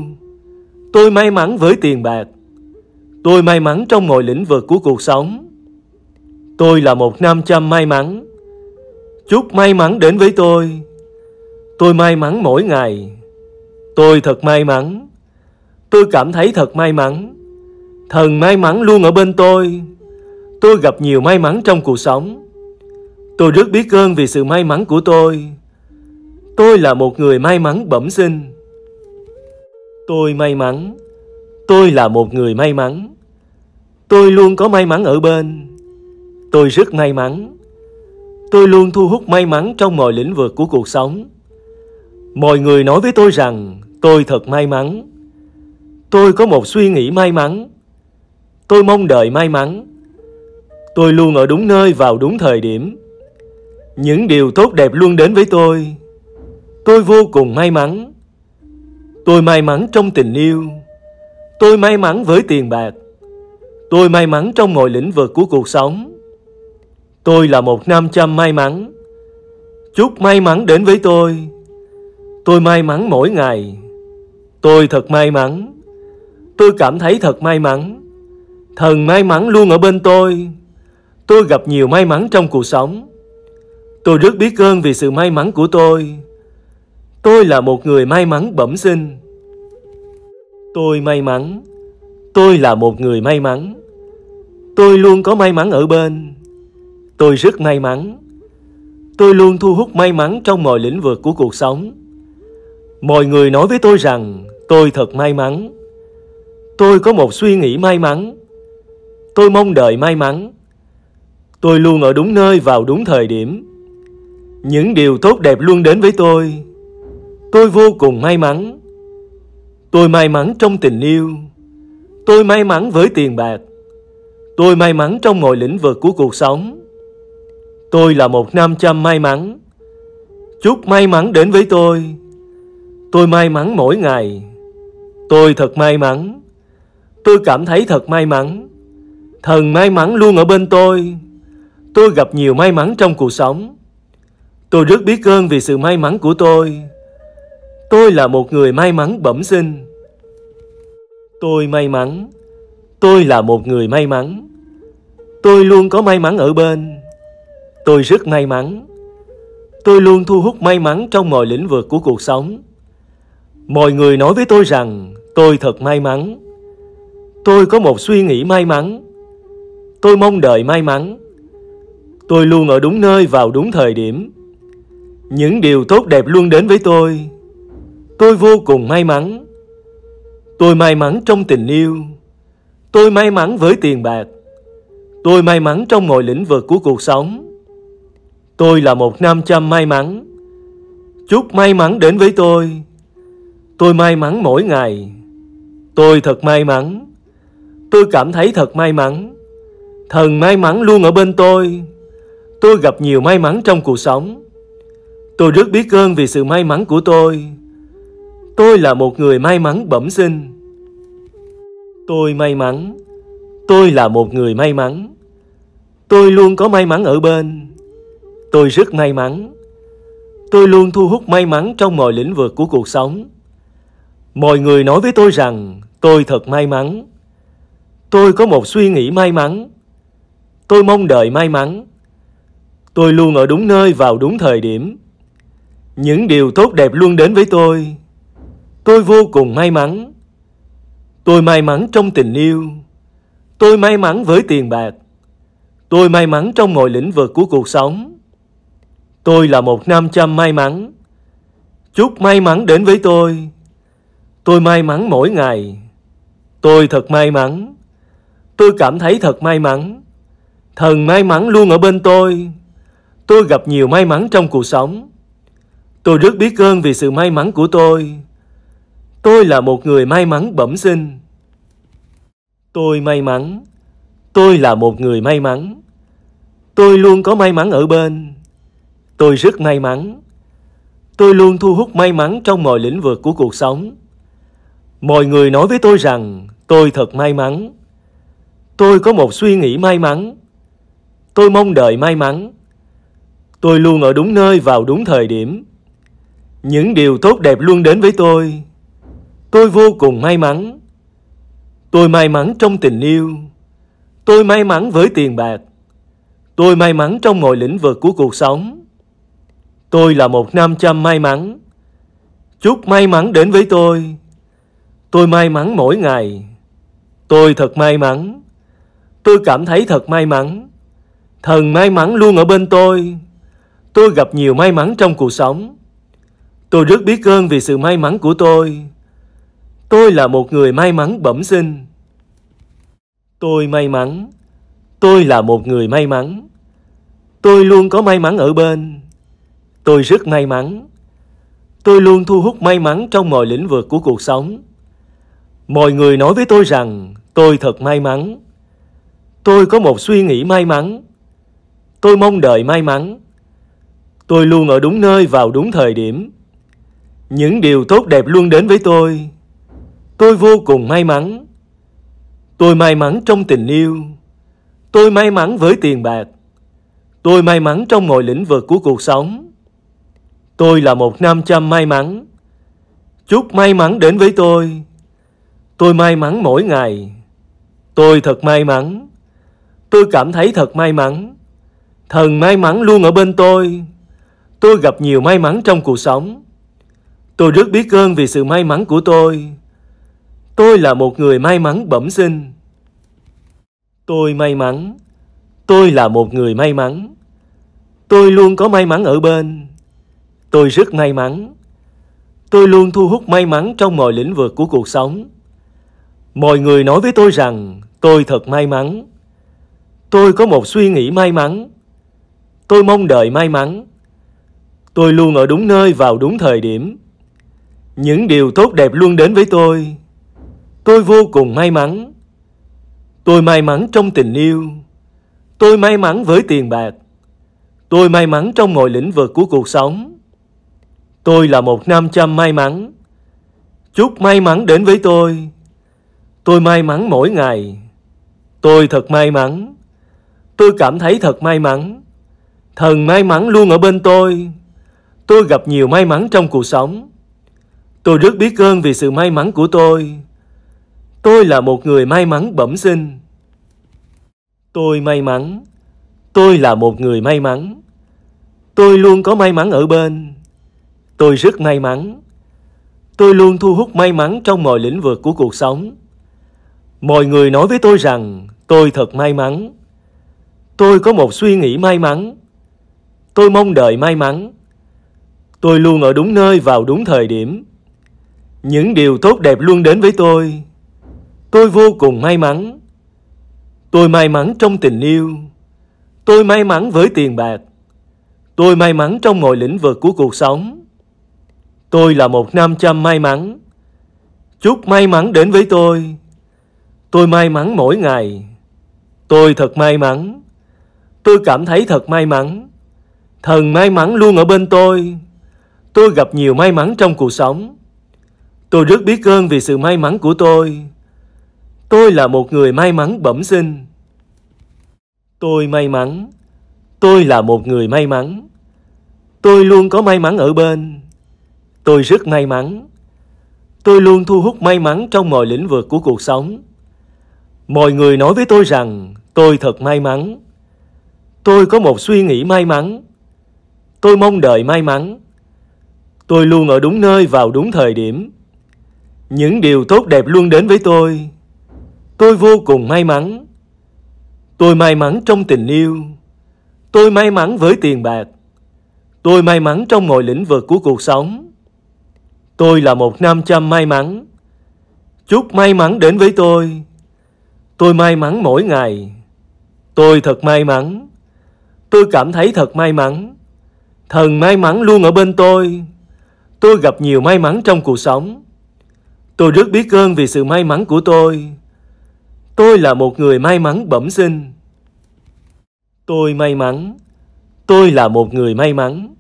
tôi may mắn với tiền bạc tôi may mắn trong mọi lĩnh vực của cuộc sống tôi là một nam châm may mắn chúc may mắn đến với tôi tôi may mắn mỗi ngày tôi thật may mắn tôi cảm thấy thật may mắn thần may mắn luôn ở bên tôi tôi gặp nhiều may mắn trong cuộc sống tôi rất biết ơn vì sự may mắn của tôi tôi là một người may mắn bẩm sinh tôi may mắn tôi là một người may mắn tôi luôn có may mắn ở bên tôi rất may mắn tôi luôn thu hút may mắn trong mọi lĩnh vực của cuộc sống mọi người nói với tôi rằng tôi thật may mắn tôi có một suy nghĩ may mắn tôi mong đợi may mắn tôi luôn ở đúng nơi vào đúng thời điểm những điều tốt đẹp luôn đến với tôi tôi vô cùng may mắn tôi may mắn trong tình yêu tôi may mắn với tiền bạc tôi may mắn trong mọi lĩnh vực của cuộc sống tôi là một nam châm may mắn chúc may mắn đến với tôi tôi may mắn mỗi ngày tôi thật may mắn tôi cảm thấy thật may mắn thần may mắn luôn ở bên tôi tôi gặp nhiều may mắn trong cuộc sống tôi rất biết ơn vì sự may mắn của tôi tôi là một người may mắn bẩm sinh tôi may mắn tôi là một người may mắn tôi luôn có may mắn ở bên tôi rất may mắn tôi luôn thu hút may mắn trong mọi lĩnh vực của cuộc sống mọi người nói với tôi rằng tôi thật may mắn tôi có một suy nghĩ may mắn tôi mong đợi may mắn tôi luôn ở đúng nơi vào đúng thời điểm những điều tốt đẹp luôn đến với tôi tôi vô cùng may mắn tôi may mắn trong tình yêu tôi may mắn với tiền bạc tôi may mắn trong mọi lĩnh vực của cuộc sống tôi là một nam châm may mắn chúc may mắn đến với tôi tôi may mắn mỗi ngày tôi thật may mắn tôi cảm thấy thật may mắn thần may mắn luôn ở bên tôi tôi gặp nhiều may mắn trong cuộc sống tôi rất biết ơn vì sự may mắn của tôi Tôi là một người may mắn bẩm sinh. Tôi may mắn. Tôi là một người may mắn. Tôi luôn có may mắn ở bên. Tôi rất may mắn. Tôi luôn thu hút may mắn trong mọi lĩnh vực của cuộc sống. Mọi người nói với tôi rằng tôi thật may mắn. Tôi có một suy nghĩ may mắn. Tôi mong đợi may mắn. Tôi luôn ở đúng nơi vào đúng thời điểm. Những điều tốt đẹp luôn đến với tôi tôi vô cùng may mắn tôi may mắn trong tình yêu tôi may mắn với tiền bạc tôi may mắn trong mọi lĩnh vực của cuộc sống tôi là một nam châm may mắn chúc may mắn đến với tôi tôi may mắn mỗi ngày tôi thật may mắn tôi cảm thấy thật may mắn thần may mắn luôn ở bên tôi tôi gặp nhiều may mắn trong cuộc sống tôi rất biết ơn vì sự may mắn của tôi tôi là một người may mắn bẩm sinh tôi may mắn tôi là một người may mắn tôi luôn có may mắn ở bên tôi rất may mắn tôi luôn thu hút may mắn trong mọi lĩnh vực của cuộc sống mọi người nói với tôi rằng tôi thật may mắn tôi có một suy nghĩ may mắn tôi mong đợi may mắn tôi luôn ở đúng nơi vào đúng thời điểm những điều tốt đẹp luôn đến với tôi tôi vô cùng may mắn tôi may mắn trong tình yêu tôi may mắn với tiền bạc tôi may mắn trong mọi lĩnh vực của cuộc sống tôi là một nam châm may mắn chúc may mắn đến với tôi tôi may mắn mỗi ngày tôi thật may mắn tôi cảm thấy thật may mắn thần may mắn luôn ở bên tôi tôi gặp nhiều may mắn trong cuộc sống tôi rất biết ơn vì sự may mắn của tôi Tôi là một người may mắn bẩm sinh. Tôi may mắn. Tôi là một người may mắn. Tôi luôn có may mắn ở bên. Tôi rất may mắn. Tôi luôn thu hút may mắn trong mọi lĩnh vực của cuộc sống. Mọi người nói với tôi rằng tôi thật may mắn. Tôi có một suy nghĩ may mắn. Tôi mong đợi may mắn. Tôi luôn ở đúng nơi vào đúng thời điểm. Những điều tốt đẹp luôn đến với tôi tôi vô cùng may mắn tôi may mắn trong tình yêu tôi may mắn với tiền bạc tôi may mắn trong mọi lĩnh vực của cuộc sống tôi là một nam châm may mắn chúc may mắn đến với tôi tôi may mắn mỗi ngày tôi thật may mắn tôi cảm thấy thật may mắn thần may mắn luôn ở bên tôi tôi gặp nhiều may mắn trong cuộc sống tôi rất biết ơn vì sự may mắn của tôi Tôi là một người may mắn bẩm sinh. Tôi may mắn. Tôi là một người may mắn. Tôi luôn có may mắn ở bên. Tôi rất may mắn. Tôi luôn thu hút may mắn trong mọi lĩnh vực của cuộc sống. Mọi người nói với tôi rằng tôi thật may mắn. Tôi có một suy nghĩ may mắn. Tôi mong đợi may mắn. Tôi luôn ở đúng nơi vào đúng thời điểm. Những điều tốt đẹp luôn đến với tôi tôi vô cùng may mắn tôi may mắn trong tình yêu tôi may mắn với tiền bạc tôi may mắn trong mọi lĩnh vực của cuộc sống tôi là một nam châm may mắn chúc may mắn đến với tôi tôi may mắn mỗi ngày tôi thật may mắn tôi cảm thấy thật may mắn thần may mắn luôn ở bên tôi tôi gặp nhiều may mắn trong cuộc sống tôi rất biết ơn vì sự may mắn của tôi Tôi là một người may mắn bẩm sinh. Tôi may mắn. Tôi là một người may mắn. Tôi luôn có may mắn ở bên. Tôi rất may mắn. Tôi luôn thu hút may mắn trong mọi lĩnh vực của cuộc sống. Mọi người nói với tôi rằng tôi thật may mắn. Tôi có một suy nghĩ may mắn. Tôi mong đợi may mắn. Tôi luôn ở đúng nơi vào đúng thời điểm. Những điều tốt đẹp luôn đến với tôi tôi vô cùng may mắn tôi may mắn trong tình yêu tôi may mắn với tiền bạc tôi may mắn trong mọi lĩnh vực của cuộc sống tôi là một nam châm may mắn chúc may mắn đến với tôi tôi may mắn mỗi ngày tôi thật may mắn tôi cảm thấy thật may mắn thần may mắn luôn ở bên tôi tôi gặp nhiều may mắn trong cuộc sống tôi rất biết ơn vì sự may mắn của tôi Tôi là một người may mắn bẩm sinh. Tôi may mắn. Tôi là một người may mắn. Tôi luôn có may mắn ở bên. Tôi rất may mắn. Tôi luôn thu hút may mắn trong mọi lĩnh vực của cuộc sống. Mọi người nói với tôi rằng tôi thật may mắn. Tôi có một suy nghĩ may mắn. Tôi mong đợi may mắn. Tôi luôn ở đúng nơi vào đúng thời điểm. Những điều tốt đẹp luôn đến với tôi tôi vô cùng may mắn tôi may mắn trong tình yêu tôi may mắn với tiền bạc tôi may mắn trong mọi lĩnh vực của cuộc sống tôi là một nam châm may mắn chúc may mắn đến với tôi tôi may mắn mỗi ngày tôi thật may mắn tôi cảm thấy thật may mắn thần may mắn luôn ở bên tôi tôi gặp nhiều may mắn trong cuộc sống tôi rất biết ơn vì sự may mắn của tôi Tôi là một người may mắn bẩm sinh. Tôi may mắn. Tôi là một người may mắn. Tôi luôn có may mắn ở bên. Tôi rất may mắn. Tôi luôn thu hút may mắn trong mọi lĩnh vực của cuộc sống. Mọi người nói với tôi rằng tôi thật may mắn. Tôi có một suy nghĩ may mắn. Tôi mong đợi may mắn. Tôi luôn ở đúng nơi vào đúng thời điểm. Những điều tốt đẹp luôn đến với tôi tôi vô cùng may mắn tôi may mắn trong tình yêu tôi may mắn với tiền bạc tôi may mắn trong mọi lĩnh vực của cuộc sống tôi là một nam châm may mắn chúc may mắn đến với tôi tôi may mắn mỗi ngày tôi thật may mắn tôi cảm thấy thật may mắn thần may mắn luôn ở bên tôi tôi gặp nhiều may mắn trong cuộc sống tôi rất biết ơn vì sự may mắn của tôi Tôi là một người may mắn bẩm sinh. Tôi may mắn. Tôi là một người may mắn.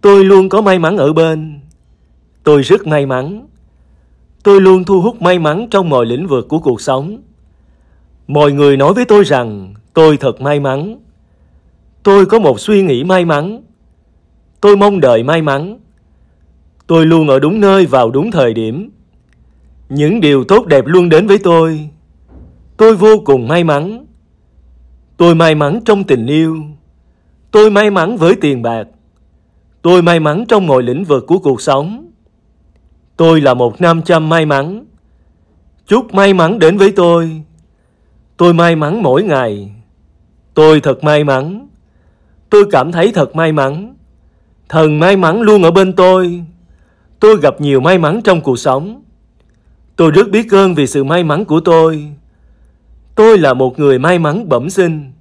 Tôi luôn có may mắn ở bên. Tôi rất may mắn. Tôi luôn thu hút may mắn trong mọi lĩnh vực của cuộc sống. Mọi người nói với tôi rằng tôi thật may mắn. Tôi có một suy nghĩ may mắn. Tôi mong đợi may mắn. Tôi luôn ở đúng nơi vào đúng thời điểm. Những điều tốt đẹp luôn đến với tôi tôi vô cùng may mắn tôi may mắn trong tình yêu tôi may mắn với tiền bạc tôi may mắn trong mọi lĩnh vực của cuộc sống tôi là một nam châm may mắn chúc may mắn đến với tôi tôi may mắn mỗi ngày tôi thật may mắn tôi cảm thấy thật may mắn thần may mắn luôn ở bên tôi tôi gặp nhiều may mắn trong cuộc sống tôi rất biết ơn vì sự may mắn của tôi Tôi là một người may mắn bẩm sinh